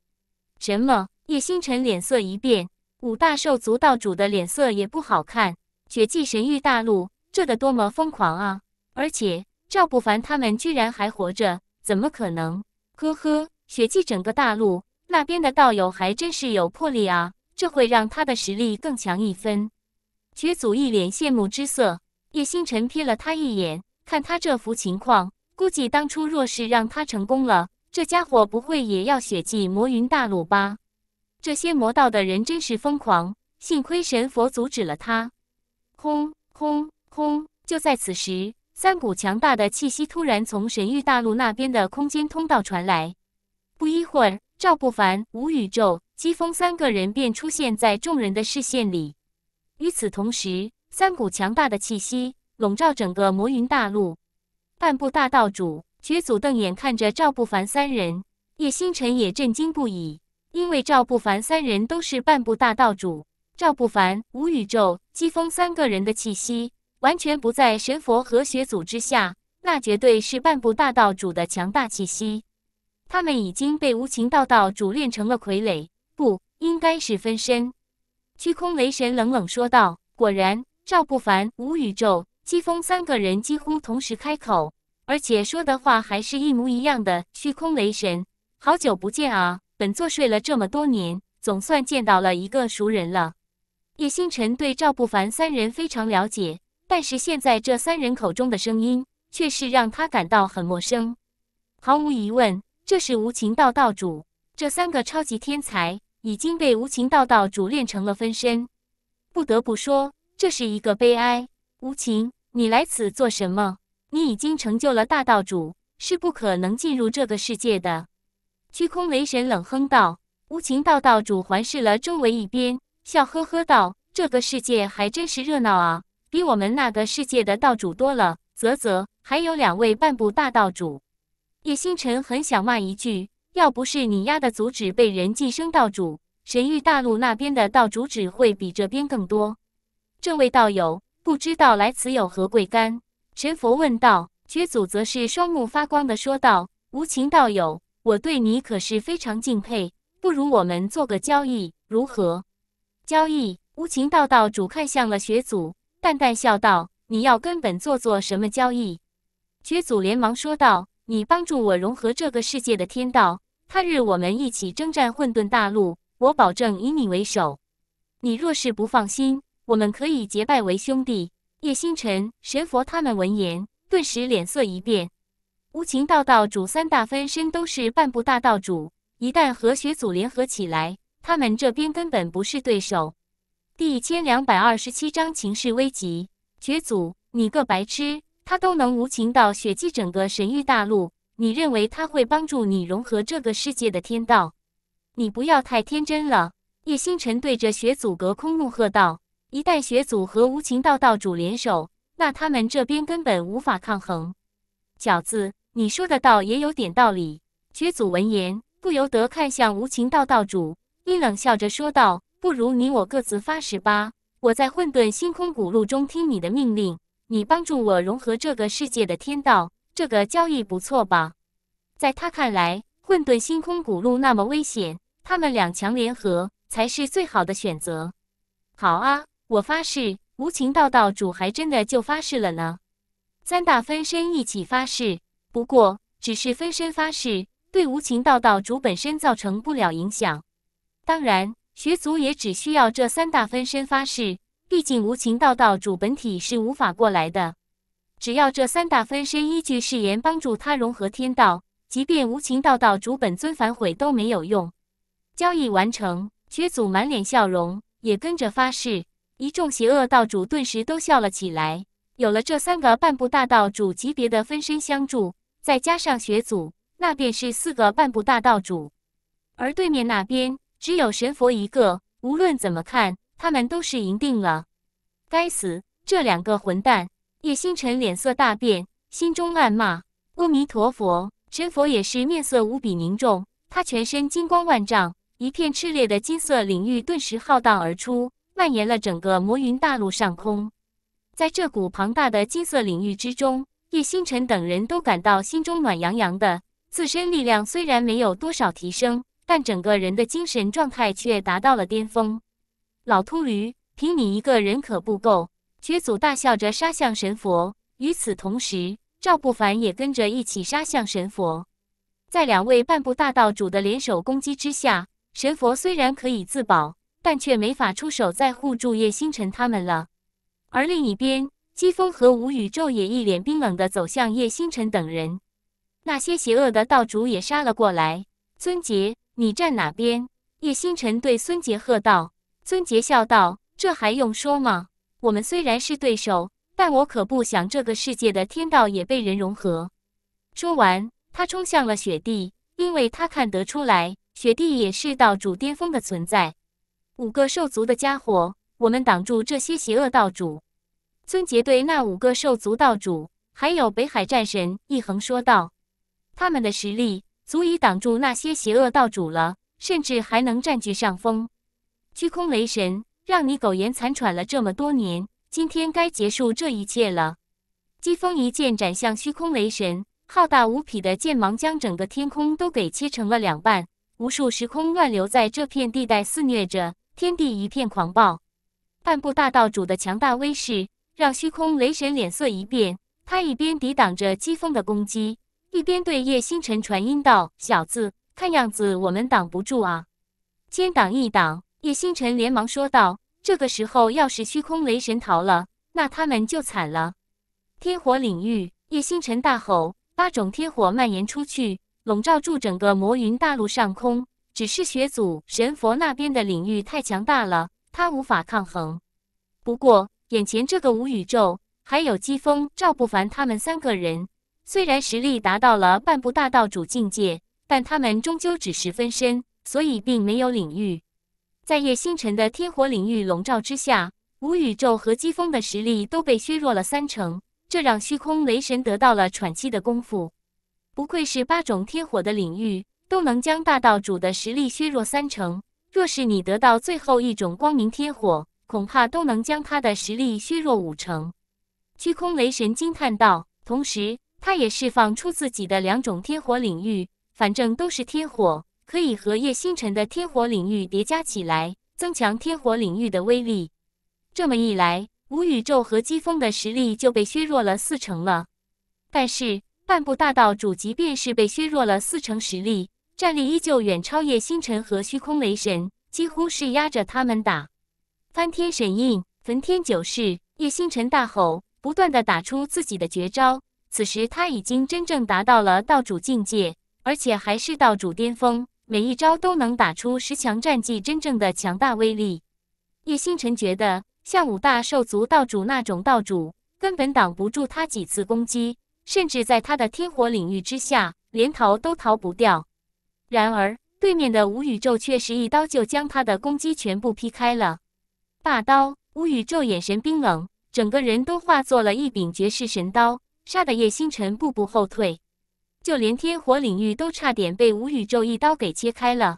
什么？叶星辰脸色一变，五大兽族道主的脸色也不好看。血祭神域大陆，这得多么疯狂啊！而且赵不凡他们居然还活着，怎么可能？呵呵，血祭整个大陆那边的道友还真是有魄力啊！这会让他的实力更强一分。绝祖一脸羡慕之色，叶星辰瞥了他一眼，看他这幅情况，估计当初若是让他成功了，这家伙不会也要血祭魔云大陆吧？这些魔道的人真是疯狂，幸亏神佛阻止了他。轰轰轰！就在此时，三股强大的气息突然从神域大陆那边的空间通道传来。不一会儿，赵不凡、吴宇宙。姬风三个人便出现在众人的视线里。与此同时，三股强大的气息笼罩整个魔云大陆。半步大道主绝祖瞪眼看着赵不凡三人，叶星辰也震惊不已，因为赵不凡三人都是半步大道主。赵不凡、吴宇宙、姬风三个人的气息完全不在神佛和血祖之下，那绝对是半步大道主的强大气息。他们已经被无情道道主练成了傀儡。不，应该是分身。虚空雷神冷冷说道。果然，赵不凡、吴宇宙、姬风三个人几乎同时开口，而且说的话还是一模一样的。虚空雷神，好久不见啊！本座睡了这么多年，总算见到了一个熟人了。叶星辰对赵不凡三人非常了解，但是现在这三人口中的声音，却是让他感到很陌生。毫无疑问，这是无情道道主这三个超级天才。已经被无情道道主练成了分身，不得不说，这是一个悲哀。无情，你来此做什么？你已经成就了大道主，是不可能进入这个世界的。虚空雷神冷哼道。无情道道主环视了周围一边，笑呵呵道：“这个世界还真是热闹啊，比我们那个世界的道主多了。啧啧，还有两位半步大道主。”叶星辰很想骂一句。要不是你丫的阻止被人寄生道主，神域大陆那边的道主只会比这边更多。这位道友，不知道来此有何贵干？神佛问道。薛祖则是双目发光的说道：“无情道友，我对你可是非常敬佩，不如我们做个交易，如何？”交易。无情道道主看向了学祖，淡淡笑道：“你要跟本做做什么交易？”学祖连忙说道：“你帮助我融合这个世界的天道。”他日我们一起征战混沌大陆，我保证以你为首。你若是不放心，我们可以结拜为兄弟。叶星辰、神佛他们闻言，顿时脸色一变。无情道道主三大分身都是半步大道主，一旦和血祖联合起来，他们这边根本不是对手。第一千两百二十七章情势危急，绝祖，你个白痴，他都能无情道血祭整个神域大陆！你认为他会帮助你融合这个世界的天道？你不要太天真了！叶星辰对着雪祖隔空怒喝道：“一旦雪祖和无情道道主联手，那他们这边根本无法抗衡。”饺子，你说的道也有点道理。雪祖闻言，不由得看向无情道道主，阴冷笑着说道：“不如你我各自发誓吧，我在混沌星空古路中听你的命令，你帮助我融合这个世界的天道。”这个交易不错吧？在他看来，混沌星空古路那么危险，他们两强联合才是最好的选择。好啊，我发誓，无情道道主还真的就发誓了呢。三大分身一起发誓，不过只是分身发誓，对无情道道主本身造成不了影响。当然，学族也只需要这三大分身发誓，毕竟无情道道主本体是无法过来的。只要这三大分身依据誓言帮助他融合天道，即便无情道道主本尊反悔都没有用。交易完成，雪祖满脸笑容，也跟着发誓。一众邪恶道主顿时都笑了起来。有了这三个半步大道主级别的分身相助，再加上雪祖，那便是四个半步大道主。而对面那边只有神佛一个，无论怎么看，他们都是赢定了。该死，这两个混蛋！叶星辰脸色大变，心中暗骂：“阿弥陀佛！”神佛也是面色无比凝重，他全身金光万丈，一片炽烈的金色领域顿时浩荡而出，蔓延了整个魔云大陆上空。在这股庞大的金色领域之中，叶星辰等人都感到心中暖洋洋的。自身力量虽然没有多少提升，但整个人的精神状态却达到了巅峰。老秃驴，凭你一个人可不够！薛祖大笑着杀向神佛，与此同时，赵不凡也跟着一起杀向神佛。在两位半步大道主的联手攻击之下，神佛虽然可以自保，但却没法出手再护住叶星辰他们了。而另一边，姬风和吴宇宙也一脸冰冷的走向叶星辰等人。那些邪恶的道主也杀了过来。孙杰，你站哪边？叶星辰对孙杰喝道。孙杰笑道：“这还用说吗？”我们虽然是对手，但我可不想这个世界的天道也被人融合。说完，他冲向了雪地，因为他看得出来，雪地也是道主巅峰的存在。五个兽族的家伙，我们挡住这些邪恶道主。尊杰对那五个兽族道主，还有北海战神一横说道：“他们的实力足以挡住那些邪恶道主了，甚至还能占据上风。”虚空雷神。让你苟延残喘了这么多年，今天该结束这一切了。疾风一剑斩向虚空雷神，浩大无匹的剑芒将整个天空都给切成了两半，无数时空乱流在这片地带肆虐着，天地一片狂暴。半步大道主的强大威势让虚空雷神脸色一变，他一边抵挡着疾风的攻击，一边对叶星辰传音道：“小子，看样子我们挡不住啊，先挡一挡。”叶星辰连忙说道：“这个时候，要是虚空雷神逃了，那他们就惨了。”天火领域，叶星辰大吼，八种天火蔓延出去，笼罩住整个魔云大陆上空。只是雪祖神佛那边的领域太强大了，他无法抗衡。不过，眼前这个无宇宙，还有姬风、赵不凡他们三个人，虽然实力达到了半步大道主境界，但他们终究只是分身，所以并没有领域。在叶星辰的天火领域笼罩之下，无宇宙和疾风的实力都被削弱了三成，这让虚空雷神得到了喘息的功夫。不愧是八种天火的领域，都能将大道主的实力削弱三成。若是你得到最后一种光明天火，恐怕都能将他的实力削弱五成。虚空雷神惊叹道，同时他也释放出自己的两种天火领域，反正都是天火。可以和叶星辰的天火领域叠加起来，增强天火领域的威力。这么一来，无宇宙和疾风的实力就被削弱了四成了。但是半步大道主即便是被削弱了四成实力，战力依旧远超叶星辰和虚空雷神，几乎是压着他们打。翻天神印，焚天九式！叶星辰大吼，不断的打出自己的绝招。此时他已经真正达到了道主境界，而且还是道主巅峰。每一招都能打出十强战绩，真正的强大威力。叶星辰觉得，像五大兽族道主那种道主，根本挡不住他几次攻击，甚至在他的天火领域之下，连逃都逃不掉。然而，对面的吴宇宙却是一刀就将他的攻击全部劈开了。霸刀，吴宇宙眼神冰冷，整个人都化作了一柄绝世神刀，杀得叶星辰步步后退。就连天火领域都差点被无宇宙一刀给切开了。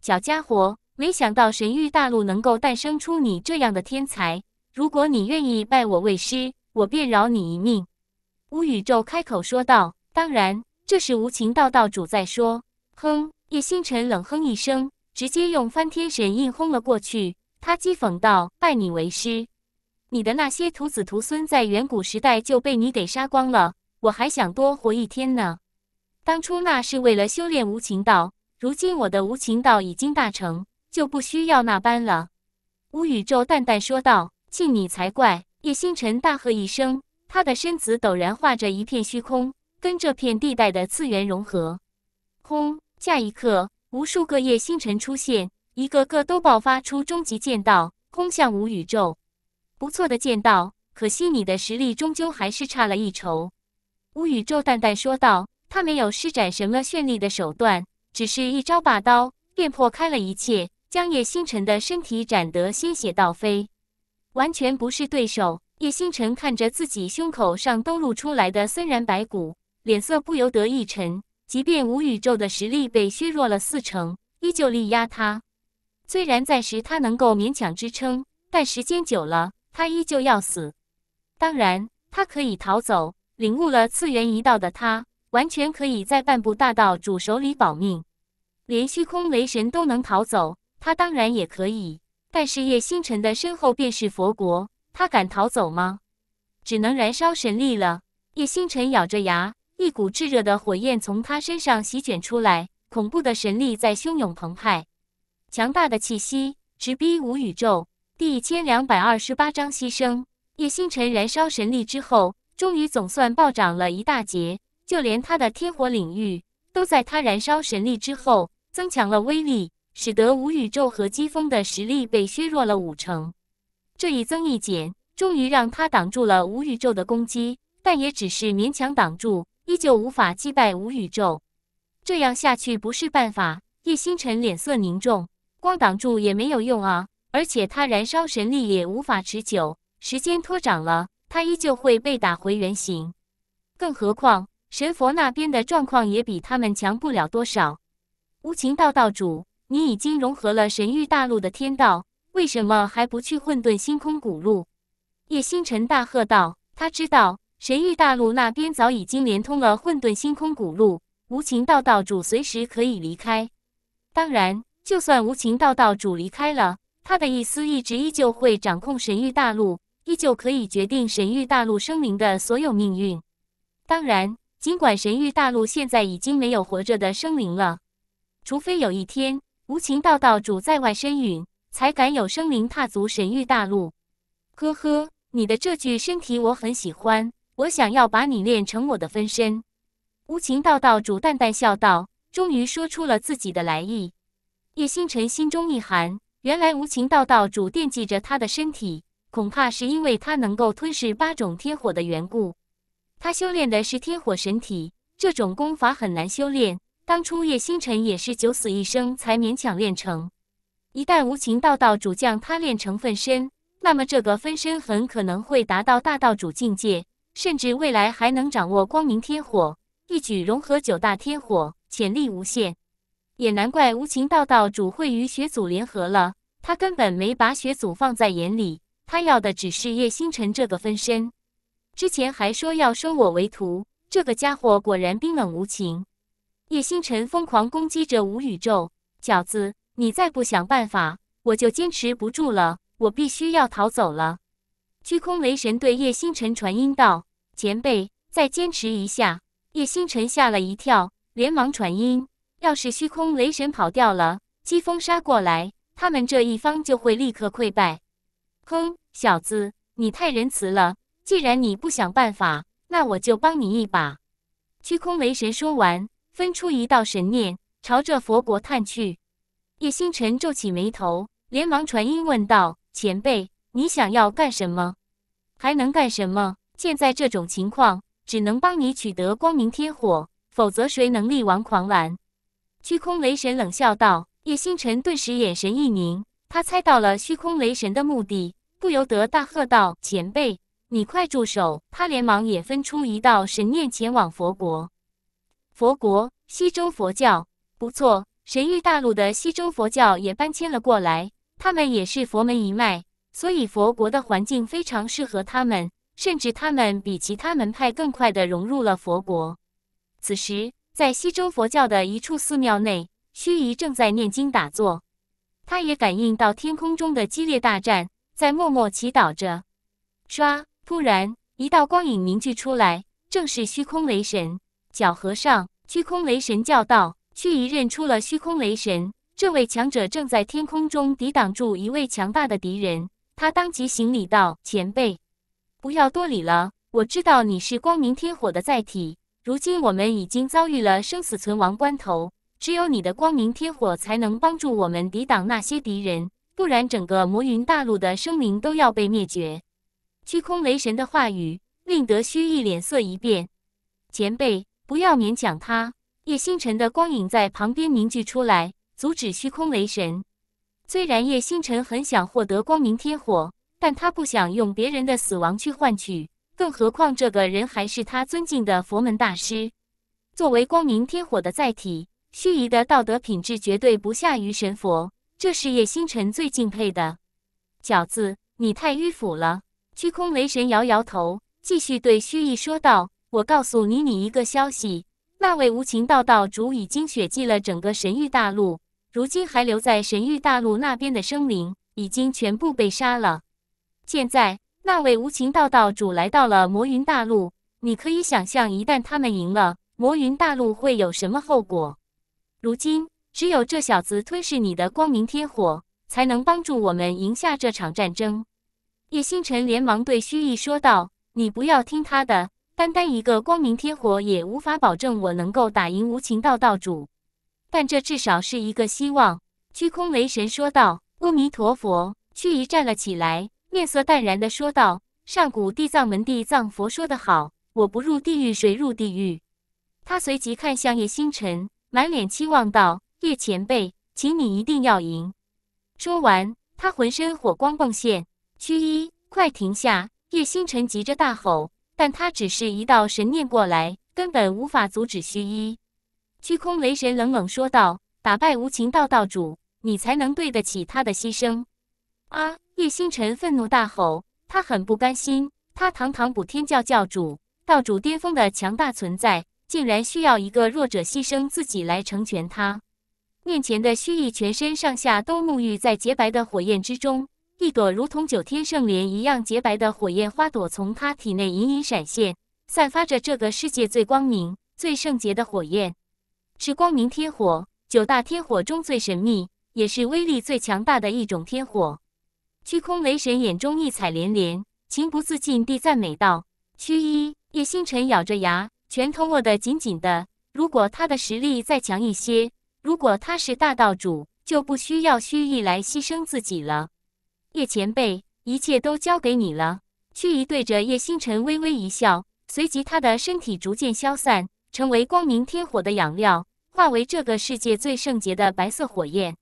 小家伙，没想到神域大陆能够诞生出你这样的天才。如果你愿意拜我为师，我便饶你一命。”无宇宙开口说道。当然，这是无情道道主在说。哼！叶星辰冷哼一声，直接用翻天神印轰了过去。他讥讽道：“拜你为师，你的那些徒子徒孙在远古时代就被你给杀光了。我还想多活一天呢。”当初那是为了修炼无情道，如今我的无情道已经大成，就不需要那般了。”吴宇宙淡淡说道。“信你才怪！”叶星辰大喝一声，他的身子陡然化着一片虚空，跟这片地带的次元融合。空，下一刻，无数个叶星辰出现，一个个都爆发出终极剑道，攻向吴宇宙。不错的剑道，可惜你的实力终究还是差了一筹。”吴宇宙淡淡说道。他没有施展什么绚丽的手段，只是一招把刀便破开了一切，将叶星辰的身体斩得鲜血倒飞，完全不是对手。叶星辰看着自己胸口上都露出来的森然白骨，脸色不由得一沉。即便无宇宙的实力被削弱了四成，依旧力压他。虽然暂时他能够勉强支撑，但时间久了，他依旧要死。当然，他可以逃走。领悟了次元一道的他。完全可以在半步大道主手里保命，连虚空雷神都能逃走，他当然也可以。但是叶星辰的身后便是佛国，他敢逃走吗？只能燃烧神力了。叶星辰咬着牙，一股炙热的火焰从他身上席卷出来，恐怖的神力在汹涌澎湃，强大的气息直逼无宇宙。第一千两百二十八章牺牲。叶星辰燃烧神力之后，终于总算暴涨了一大截。就连他的天火领域都在他燃烧神力之后增强了威力，使得无宇宙和疾风的实力被削弱了五成。这一增一减，终于让他挡住了无宇宙的攻击，但也只是勉强挡住，依旧无法击败无宇宙。这样下去不是办法。叶星辰脸色凝重，光挡住也没有用啊！而且他燃烧神力也无法持久，时间拖长了，他依旧会被打回原形。更何况……神佛那边的状况也比他们强不了多少。无情道道主，你已经融合了神域大陆的天道，为什么还不去混沌星空古路？叶星辰大喝道：“他知道神域大陆那边早已经连通了混沌星空古路，无情道道主随时可以离开。当然，就算无情道道主离开了，他的意思一直依旧会掌控神域大陆，依旧可以决定神域大陆生灵的所有命运。当然。”尽管神域大陆现在已经没有活着的生灵了，除非有一天无情道道主在外身陨，才敢有生灵踏足神域大陆。呵呵，你的这具身体我很喜欢，我想要把你炼成我的分身。”无情道道主淡淡笑道，终于说出了自己的来意。叶星辰心中一寒，原来无情道道主惦记着他的身体，恐怕是因为他能够吞噬八种天火的缘故。他修炼的是天火神体，这种功法很难修炼。当初叶星辰也是九死一生才勉强练成。一旦无情道道主将他练成分身，那么这个分身很可能会达到大道主境界，甚至未来还能掌握光明天火，一举融合九大天火，潜力无限。也难怪无情道道主会与雪祖联合了，他根本没把雪祖放在眼里，他要的只是叶星辰这个分身。之前还说要收我为徒，这个家伙果然冰冷无情。叶星辰疯狂攻击着无宇宙饺子，你再不想办法，我就坚持不住了，我必须要逃走了。虚空雷神对叶星辰传音道：“前辈，再坚持一下。”叶星辰吓了一跳，连忙传音：“要是虚空雷神跑掉了，疾风杀过来，他们这一方就会立刻溃败。”“哼，小子，你太仁慈了。”既然你不想办法，那我就帮你一把。虚空雷神说完，分出一道神念，朝着佛国探去。叶星辰皱起眉头，连忙传音问道：“前辈，你想要干什么？还能干什么？现在这种情况，只能帮你取得光明天火，否则谁能力王狂澜？”虚空雷神冷笑道。叶星辰顿时眼神一凝，他猜到了虚空雷神的目的，不由得大喝道：“前辈！”你快住手！他连忙也分出一道神念前往佛国。佛国西周佛教不错，神域大陆的西周佛教也搬迁了过来。他们也是佛门一脉，所以佛国的环境非常适合他们，甚至他们比其他门派更快的融入了佛国。此时，在西周佛教的一处寺庙内，虚臾正在念经打坐，他也感应到天空中的激烈大战，在默默祈祷着。刷，突然，一道光影凝聚出来，正是虚空雷神。小和尚虚空雷神叫道：“屈仪认出了虚空雷神，这位强者正在天空中抵挡住一位强大的敌人。”他当即行礼道：“前辈，不要多礼了。我知道你是光明天火的载体，如今我们已经遭遇了生死存亡关头，只有你的光明天火才能帮助我们抵挡那些敌人，不然整个魔云大陆的生灵都要被灭绝。”虚空雷神的话语令得虚一脸色一变。前辈，不要勉强他。叶星辰的光影在旁边凝聚出来，阻止虚空雷神。虽然叶星辰很想获得光明天火，但他不想用别人的死亡去换取。更何况这个人还是他尊敬的佛门大师。作为光明天火的载体，虚一的道德品质绝对不下于神佛，这是叶星辰最敬佩的。饺子，你太迂腐了。虚空雷神摇摇头，继续对虚意说道：“我告诉你，你一个消息，那位无情道道主已经血祭了整个神域大陆，如今还留在神域大陆那边的生灵已经全部被杀了。现在，那位无情道道主来到了魔云大陆，你可以想象，一旦他们赢了，魔云大陆会有什么后果？如今，只有这小子吞噬你的光明天火，才能帮助我们赢下这场战争。”叶星辰连忙对虚意说道：“你不要听他的，单单一个光明天火也无法保证我能够打赢无情道道主，但这至少是一个希望。”虚空雷神说道：“阿弥陀佛。”虚一站了起来，面色淡然的说道：“上古地藏门地藏佛说得好，我不入地狱，谁入地狱？”他随即看向叶星辰，满脸期望道：“叶前辈，请你一定要赢！”说完，他浑身火光迸现。虚一，快停下！叶星辰急着大吼，但他只是一道神念过来，根本无法阻止虚一。虚空雷神冷冷说道：“打败无情道道主，你才能对得起他的牺牲。”啊！叶星辰愤怒大吼，他很不甘心。他堂堂补天教教主，道主巅峰的强大存在，竟然需要一个弱者牺牲自己来成全他。面前的虚意全身上下都沐浴在洁白的火焰之中。一朵如同九天圣莲一样洁白的火焰花朵从他体内隐隐闪现，散发着这个世界最光明、最圣洁的火焰。是光明天火，九大天火中最神秘，也是威力最强大的一种天火。虚空雷神眼中异彩连连，情不自禁地赞美道：“虚一，叶星辰咬着牙，拳头握得紧紧的。如果他的实力再强一些，如果他是大道主，就不需要虚意来牺牲自己了。”叶前辈，一切都交给你了。曲仪对着叶星辰微微一笑，随即他的身体逐渐消散，成为光明天火的养料，化为这个世界最圣洁的白色火焰。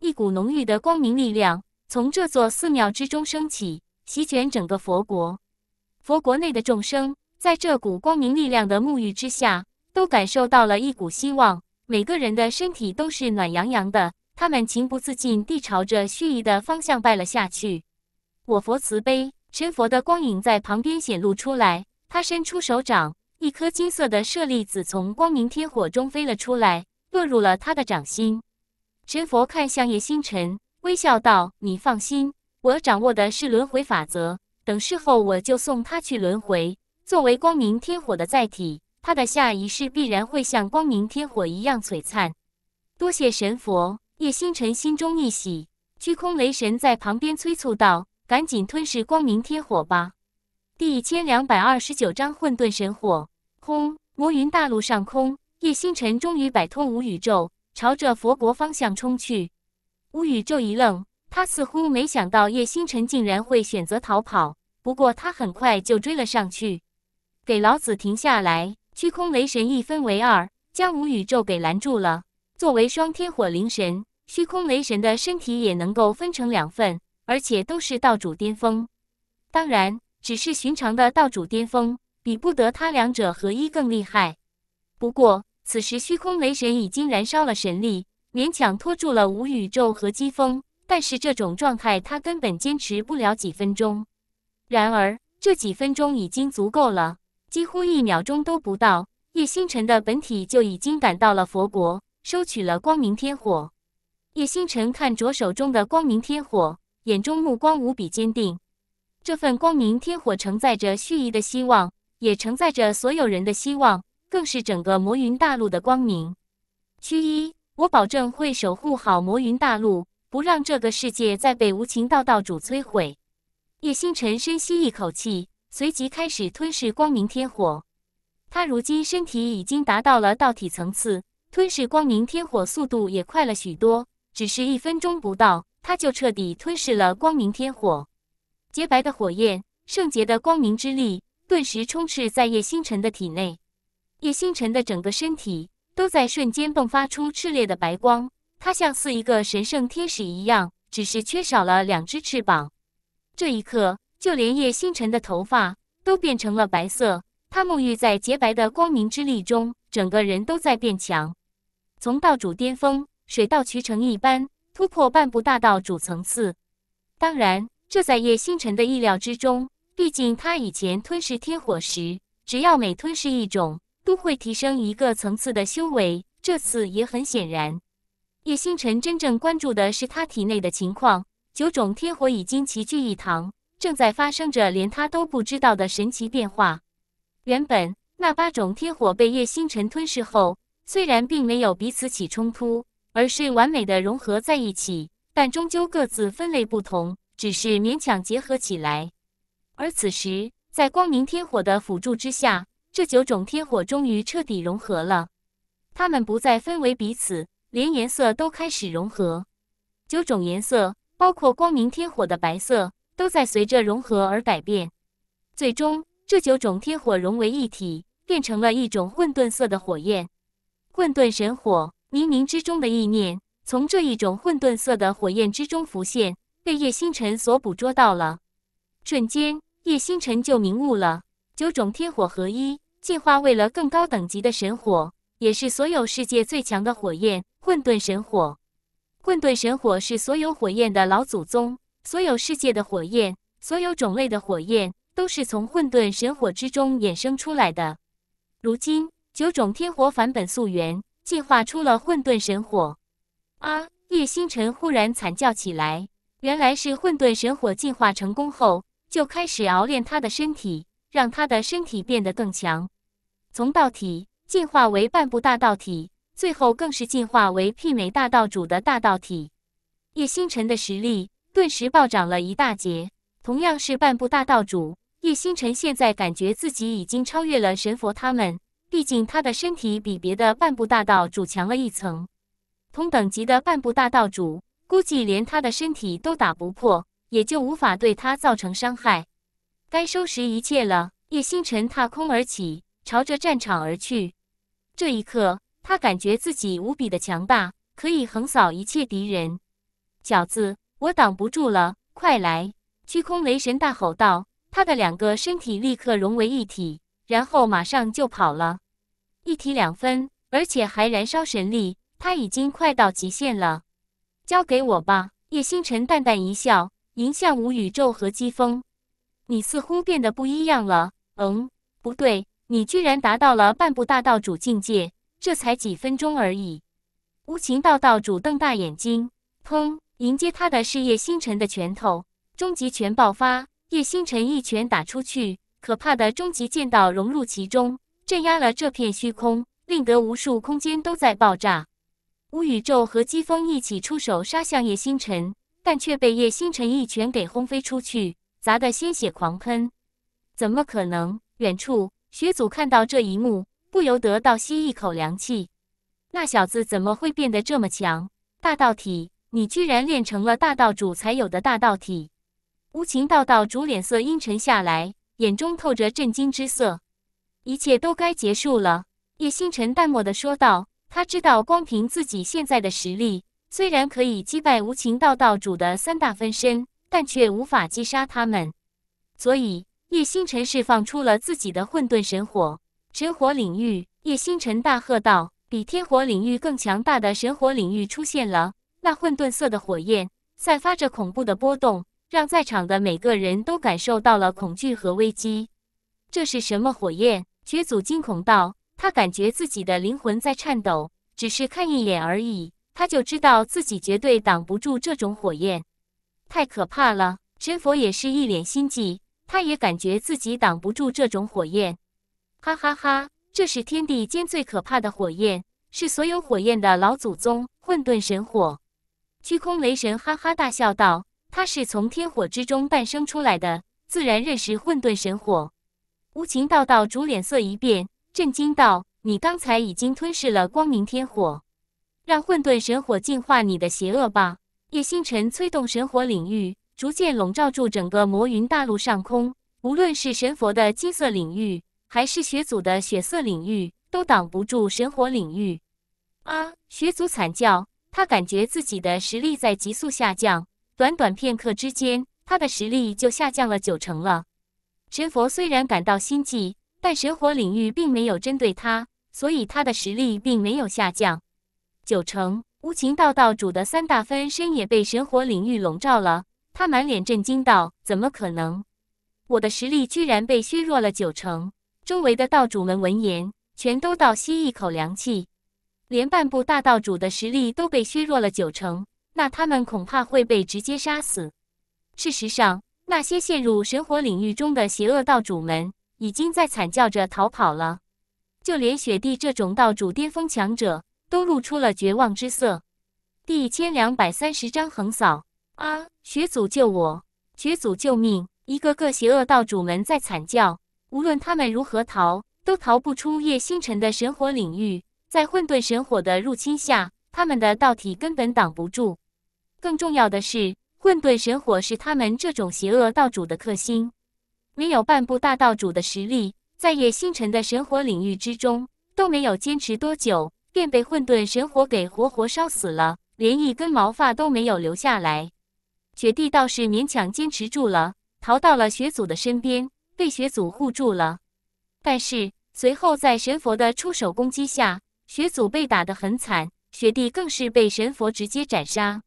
一股浓郁的光明力量从这座寺庙之中升起，席卷整个佛国。佛国内的众生在这股光明力量的沐浴之下，都感受到了一股希望，每个人的身体都是暖洋洋的。他们情不自禁地朝着虚夷的方向拜了下去。我佛慈悲，神佛的光影在旁边显露出来。他伸出手掌，一颗金色的舍利子从光明天火中飞了出来，落入了他的掌心。神佛看向叶星辰，微笑道：“你放心，我掌握的是轮回法则。等事后，我就送他去轮回。作为光明天火的载体，他的下一世必然会像光明天火一样璀璨。”多谢神佛。叶星辰心中一喜，虚空雷神在旁边催促道：“赶紧吞噬光明天火吧！”第一千两百二十九章混沌神火。轰！魔云大陆上空，叶星辰终于摆脱无宇宙，朝着佛国方向冲去。无宇宙一愣，他似乎没想到叶星辰竟然会选择逃跑，不过他很快就追了上去。给老子停下来！虚空雷神一分为二，将无宇宙给拦住了。作为双天火灵神，虚空雷神的身体也能够分成两份，而且都是道主巅峰。当然，只是寻常的道主巅峰，比不得他两者合一更厉害。不过，此时虚空雷神已经燃烧了神力，勉强拖住了无宇宙和疾风。但是，这种状态他根本坚持不了几分钟。然而，这几分钟已经足够了，几乎一秒钟都不到，叶星辰的本体就已经赶到了佛国。收取了光明天火，叶星辰看着手中的光明天火，眼中目光无比坚定。这份光明天火承载着虚意的希望，也承载着所有人的希望，更是整个魔云大陆的光明。区一，我保证会守护好魔云大陆，不让这个世界再被无情道道主摧毁。叶星辰深吸一口气，随即开始吞噬光明天火。他如今身体已经达到了道体层次。吞噬光明天火速度也快了许多，只是一分钟不到，他就彻底吞噬了光明天火。洁白的火焰，圣洁的光明之力，顿时充斥在叶星辰的体内。叶星辰的整个身体都在瞬间迸发出炽烈的白光，他像似一个神圣天使一样，只是缺少了两只翅膀。这一刻，就连叶星辰的头发都变成了白色。他沐浴在洁白的光明之力中。整个人都在变强，从道主巅峰水到渠成一般突破半步大道主层次。当然，这在叶星辰的意料之中，毕竟他以前吞噬天火时，只要每吞噬一种，都会提升一个层次的修为。这次也很显然，叶星辰真正关注的是他体内的情况，九种天火已经齐聚一堂，正在发生着连他都不知道的神奇变化。原本。那八种天火被叶星辰吞噬后，虽然并没有彼此起冲突，而是完美的融合在一起，但终究各自分类不同，只是勉强结合起来。而此时，在光明天火的辅助之下，这九种天火终于彻底融合了。它们不再分为彼此，连颜色都开始融合。九种颜色，包括光明天火的白色，都在随着融合而改变。最终，这九种天火融为一体。变成了一种混沌色的火焰，混沌神火，冥冥之中的意念从这一种混沌色的火焰之中浮现，被叶星辰所捕捉到了。瞬间，叶星辰就明悟了：九种天火合一，进化为了更高等级的神火，也是所有世界最强的火焰——混沌神火。混沌神火是所有火焰的老祖宗，所有世界的火焰，所有种类的火焰都是从混沌神火之中衍生出来的。如今九种天火返本溯源，进化出了混沌神火。啊！叶星辰忽然惨叫起来，原来是混沌神火进化成功后，就开始熬炼他的身体，让他的身体变得更强。从道体进化为半步大道体，最后更是进化为媲美大道主的大道体。叶星辰的实力顿时暴涨了一大截，同样是半步大道主。叶星辰现在感觉自己已经超越了神佛他们，毕竟他的身体比别的半步大道主强了一层。同等级的半步大道主估计连他的身体都打不破，也就无法对他造成伤害。该收拾一切了！叶星辰踏空而起，朝着战场而去。这一刻，他感觉自己无比的强大，可以横扫一切敌人。饺子，我挡不住了，快来！虚空雷神大吼道。他的两个身体立刻融为一体，然后马上就跑了。一体两分，而且还燃烧神力，他已经快到极限了。交给我吧。叶星辰淡淡一笑，迎向无宇宙和疾风。你似乎变得不一样了。嗯，不对，你居然达到了半步大道主境界，这才几分钟而已。无情道道主瞪大眼睛，砰！迎接他的是叶星辰的拳头，终极拳爆发。叶星辰一拳打出去，可怕的终极剑道融入其中，镇压了这片虚空，令得无数空间都在爆炸。乌宇宙和疾风一起出手杀向叶星辰，但却被叶星辰一拳给轰飞出去，砸得鲜血狂喷。怎么可能？远处雪祖看到这一幕，不由得倒吸一口凉气。那小子怎么会变得这么强？大道体，你居然练成了大道主才有的大道体！无情道道主脸色阴沉下来，眼中透着震惊之色。一切都该结束了，叶星辰淡漠的说道。他知道，光凭自己现在的实力，虽然可以击败无情道道主的三大分身，但却无法击杀他们。所以，叶星辰释放出了自己的混沌神火神火领域。叶星辰大喝道：“比天火领域更强大的神火领域出现了！”那混沌色的火焰，散发着恐怖的波动。让在场的每个人都感受到了恐惧和危机。这是什么火焰？绝祖惊恐道。他感觉自己的灵魂在颤抖。只是看一眼而已，他就知道自己绝对挡不住这种火焰。太可怕了！神佛也是一脸心悸，他也感觉自己挡不住这种火焰。哈哈哈！这是天地间最可怕的火焰，是所有火焰的老祖宗——混沌神火。虚空雷神哈哈大笑道。他是从天火之中诞生出来的，自然认识混沌神火。无情道道主脸色一变，震惊道：“你刚才已经吞噬了光明天火，让混沌神火净化你的邪恶吧！”叶星辰催动神火领域，逐渐笼罩住整个魔云大陆上空。无论是神佛的金色领域，还是血祖的血色领域，都挡不住神火领域。啊！血祖惨叫，他感觉自己的实力在急速下降。短短片刻之间，他的实力就下降了九成了。神佛虽然感到心悸，但神火领域并没有针对他，所以他的实力并没有下降。九成无情道道主的三大分身也被神火领域笼罩了。他满脸震惊道：“怎么可能？我的实力居然被削弱了九成！”周围的道主们闻言，全都倒吸一口凉气，连半步大道主的实力都被削弱了九成。那他们恐怕会被直接杀死。事实上，那些陷入神火领域中的邪恶道主们已经在惨叫着逃跑了。就连雪帝这种道主巅峰强者，都露出了绝望之色。第一千两百三十章横扫啊！雪祖救我！雪祖救命！一个个邪恶道主们在惨叫，无论他们如何逃，都逃不出叶星辰的神火领域。在混沌神火的入侵下，他们的道体根本挡不住。更重要的是，混沌神火是他们这种邪恶道主的克星。没有半步大道主的实力，在叶星辰的神火领域之中，都没有坚持多久，便被混沌神火给活活烧死了，连一根毛发都没有留下来。雪帝倒是勉强坚持住了，逃到了雪祖的身边，被雪祖护住了。但是随后，在神佛的出手攻击下，雪祖被打得很惨，雪帝更是被神佛直接斩杀。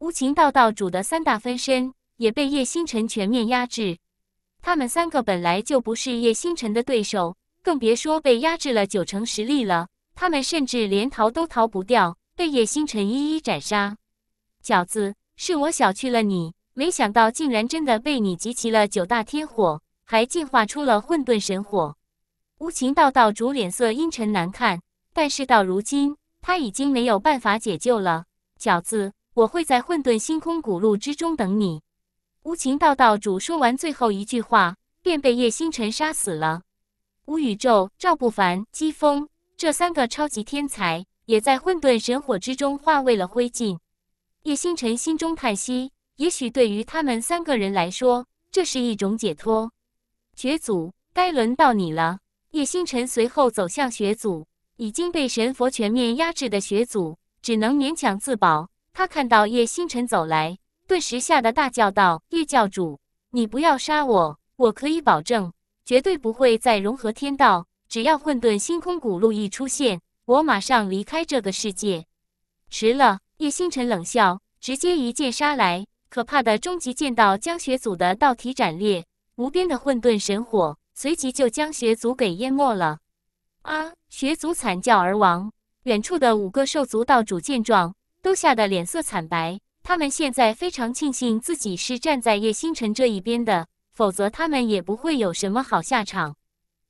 无情道道主的三大分身也被叶星辰全面压制，他们三个本来就不是叶星辰的对手，更别说被压制了九成实力了。他们甚至连逃都逃不掉，被叶星辰一一斩杀。饺子，是我小觑了你，没想到竟然真的被你集齐了九大天火，还进化出了混沌神火。无情道道主脸色阴沉难看，但事到如今，他已经没有办法解救了。饺子。我会在混沌星空古路之中等你。无情道道主说完最后一句话，便被叶星辰杀死了。无宇宙、赵不凡、姬风这三个超级天才，也在混沌神火之中化为了灰烬。叶星辰心中叹息：也许对于他们三个人来说，这是一种解脱。雪祖，该轮到你了。叶星辰随后走向雪祖，已经被神佛全面压制的雪祖，只能勉强自保。他看到叶星辰走来，顿时吓得大叫道：“叶教主，你不要杀我！我可以保证，绝对不会再融合天道。只要混沌星空古路一出现，我马上离开这个世界。”迟了！叶星辰冷笑，直接一剑杀来。可怕的终极剑道将血祖的道体斩裂，无边的混沌神火随即就将血祖给淹没了。啊！血祖惨叫而亡。远处的五个兽族道主见状。都吓得脸色惨白，他们现在非常庆幸自己是站在叶星辰这一边的，否则他们也不会有什么好下场。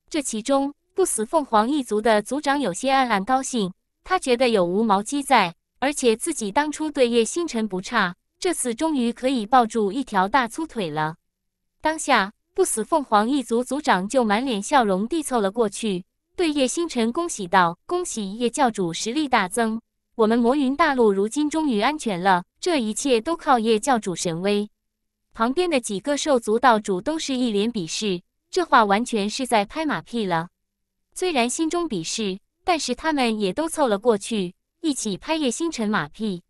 这其中，不死凤凰一族的族长有些暗暗高兴，他觉得有无毛鸡在，而且自己当初对叶星辰不差，这次终于可以抱住一条大粗腿了。当下，不死凤凰一族族长就满脸笑容地凑了过去，对叶星辰恭喜道：“恭喜叶教主，实力大增。”我们魔云大陆如今终于安全了，这一切都靠叶教主神威。旁边的几个兽族道主都是一脸鄙视，这话完全是在拍马屁了。虽然心中鄙视，但是他们也都凑了过去，一起拍叶星辰马屁。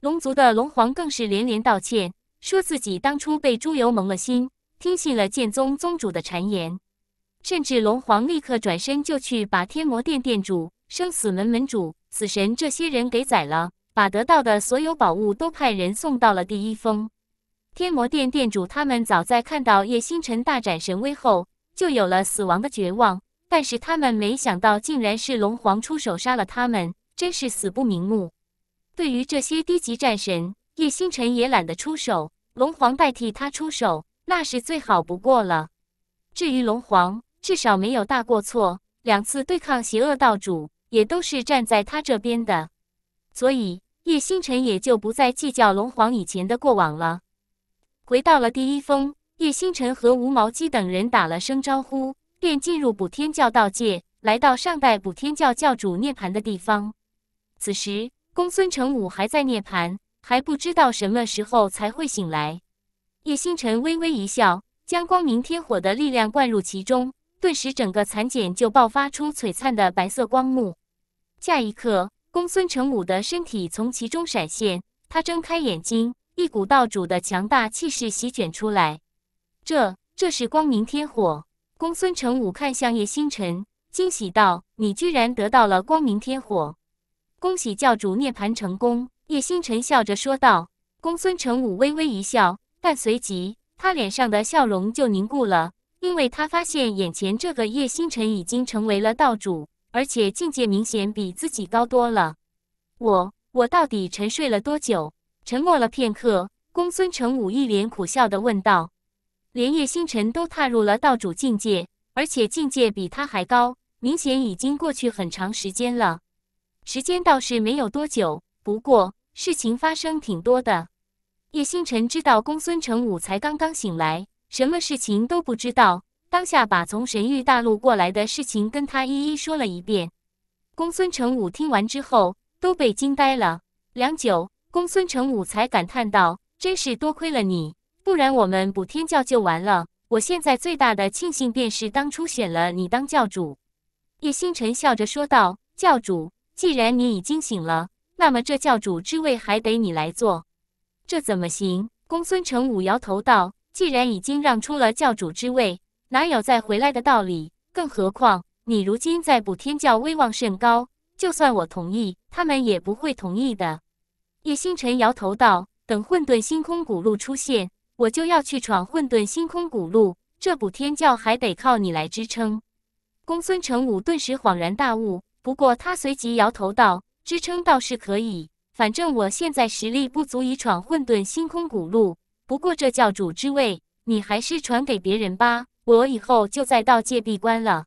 龙族的龙皇更是连连道歉，说自己当初被猪油蒙了心，听信了剑宗宗主的谗言。甚至龙皇立刻转身就去把天魔殿殿主、生死门门主。死神，这些人给宰了，把得到的所有宝物都派人送到了第一峰。天魔殿殿主他们早在看到叶星辰大展神威后，就有了死亡的绝望，但是他们没想到，竟然是龙皇出手杀了他们，真是死不瞑目。对于这些低级战神，叶星辰也懒得出手，龙皇代替他出手，那是最好不过了。至于龙皇，至少没有大过错，两次对抗邪恶道主。也都是站在他这边的，所以叶星辰也就不再计较龙皇以前的过往了。回到了第一峰，叶星辰和吴毛鸡等人打了声招呼，便进入补天教道界，来到上代补天教教主涅槃的地方。此时，公孙成武还在涅槃，还不知道什么时候才会醒来。叶星辰微微一笑，将光明天火的力量灌入其中。顿时，整个蚕茧就爆发出璀璨的白色光幕。下一刻，公孙成武的身体从其中闪现，他睁开眼睛，一股道主的强大气势席卷出来。这，这是光明天火！公孙成武看向叶星辰，惊喜道：“你居然得到了光明天火，恭喜教主涅槃成功！”叶星辰笑着说道。公孙成武微微一笑，但随即他脸上的笑容就凝固了。因为他发现眼前这个叶星辰已经成为了道主，而且境界明显比自己高多了。我我到底沉睡了多久？沉默了片刻，公孙成武一脸苦笑的问道：“连叶星辰都踏入了道主境界，而且境界比他还高，明显已经过去很长时间了。时间倒是没有多久，不过事情发生挺多的。”叶星辰知道公孙成武才刚刚醒来。什么事情都不知道，当下把从神域大陆过来的事情跟他一一说了一遍。公孙成武听完之后都被惊呆了，良久，公孙成武才感叹道：“真是多亏了你，不然我们补天教就完了。我现在最大的庆幸便是当初选了你当教主。”叶星辰笑着说道：“教主，既然你已经醒了，那么这教主之位还得你来做。这怎么行？”公孙成武摇头道。既然已经让出了教主之位，哪有再回来的道理？更何况你如今在补天教威望甚高，就算我同意，他们也不会同意的。叶星辰摇头道：“等混沌星空古路出现，我就要去闯混沌星空古路，这补天教还得靠你来支撑。”公孙成武顿时恍然大悟，不过他随即摇头道：“支撑倒是可以，反正我现在实力不足以闯混沌星空古路。”不过，这教主之位你还是传给别人吧。我以后就在道界闭关了。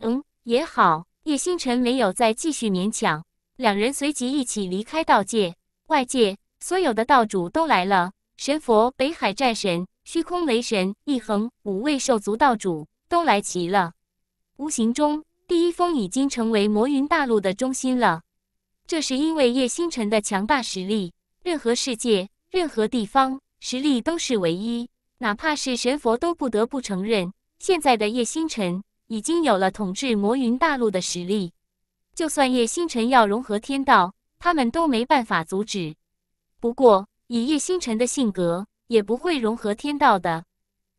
嗯，也好。叶星辰没有再继续勉强，两人随即一起离开道界。外界所有的道主都来了，神佛、北海战神、虚空雷神、一恒五位兽族道主都来齐了。无形中，第一峰已经成为魔云大陆的中心了。这是因为叶星辰的强大实力，任何世界，任何地方。实力都是唯一，哪怕是神佛都不得不承认，现在的叶星辰已经有了统治魔云大陆的实力。就算叶星辰要融合天道，他们都没办法阻止。不过，以叶星辰的性格，也不会融合天道的。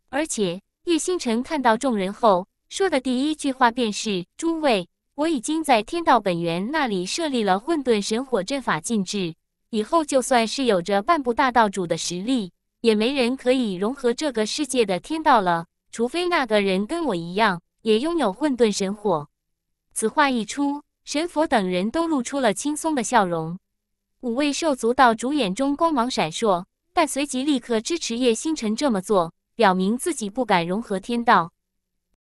而且，叶星辰看到众人后，说的第一句话便是：“诸位，我已经在天道本源那里设立了混沌神火阵法禁制。”以后就算是有着半步大道主的实力，也没人可以融合这个世界的天道了，除非那个人跟我一样，也拥有混沌神火。此话一出，神佛等人都露出了轻松的笑容。五位兽族道主眼中光芒闪烁，但随即立刻支持叶星辰这么做，表明自己不敢融合天道。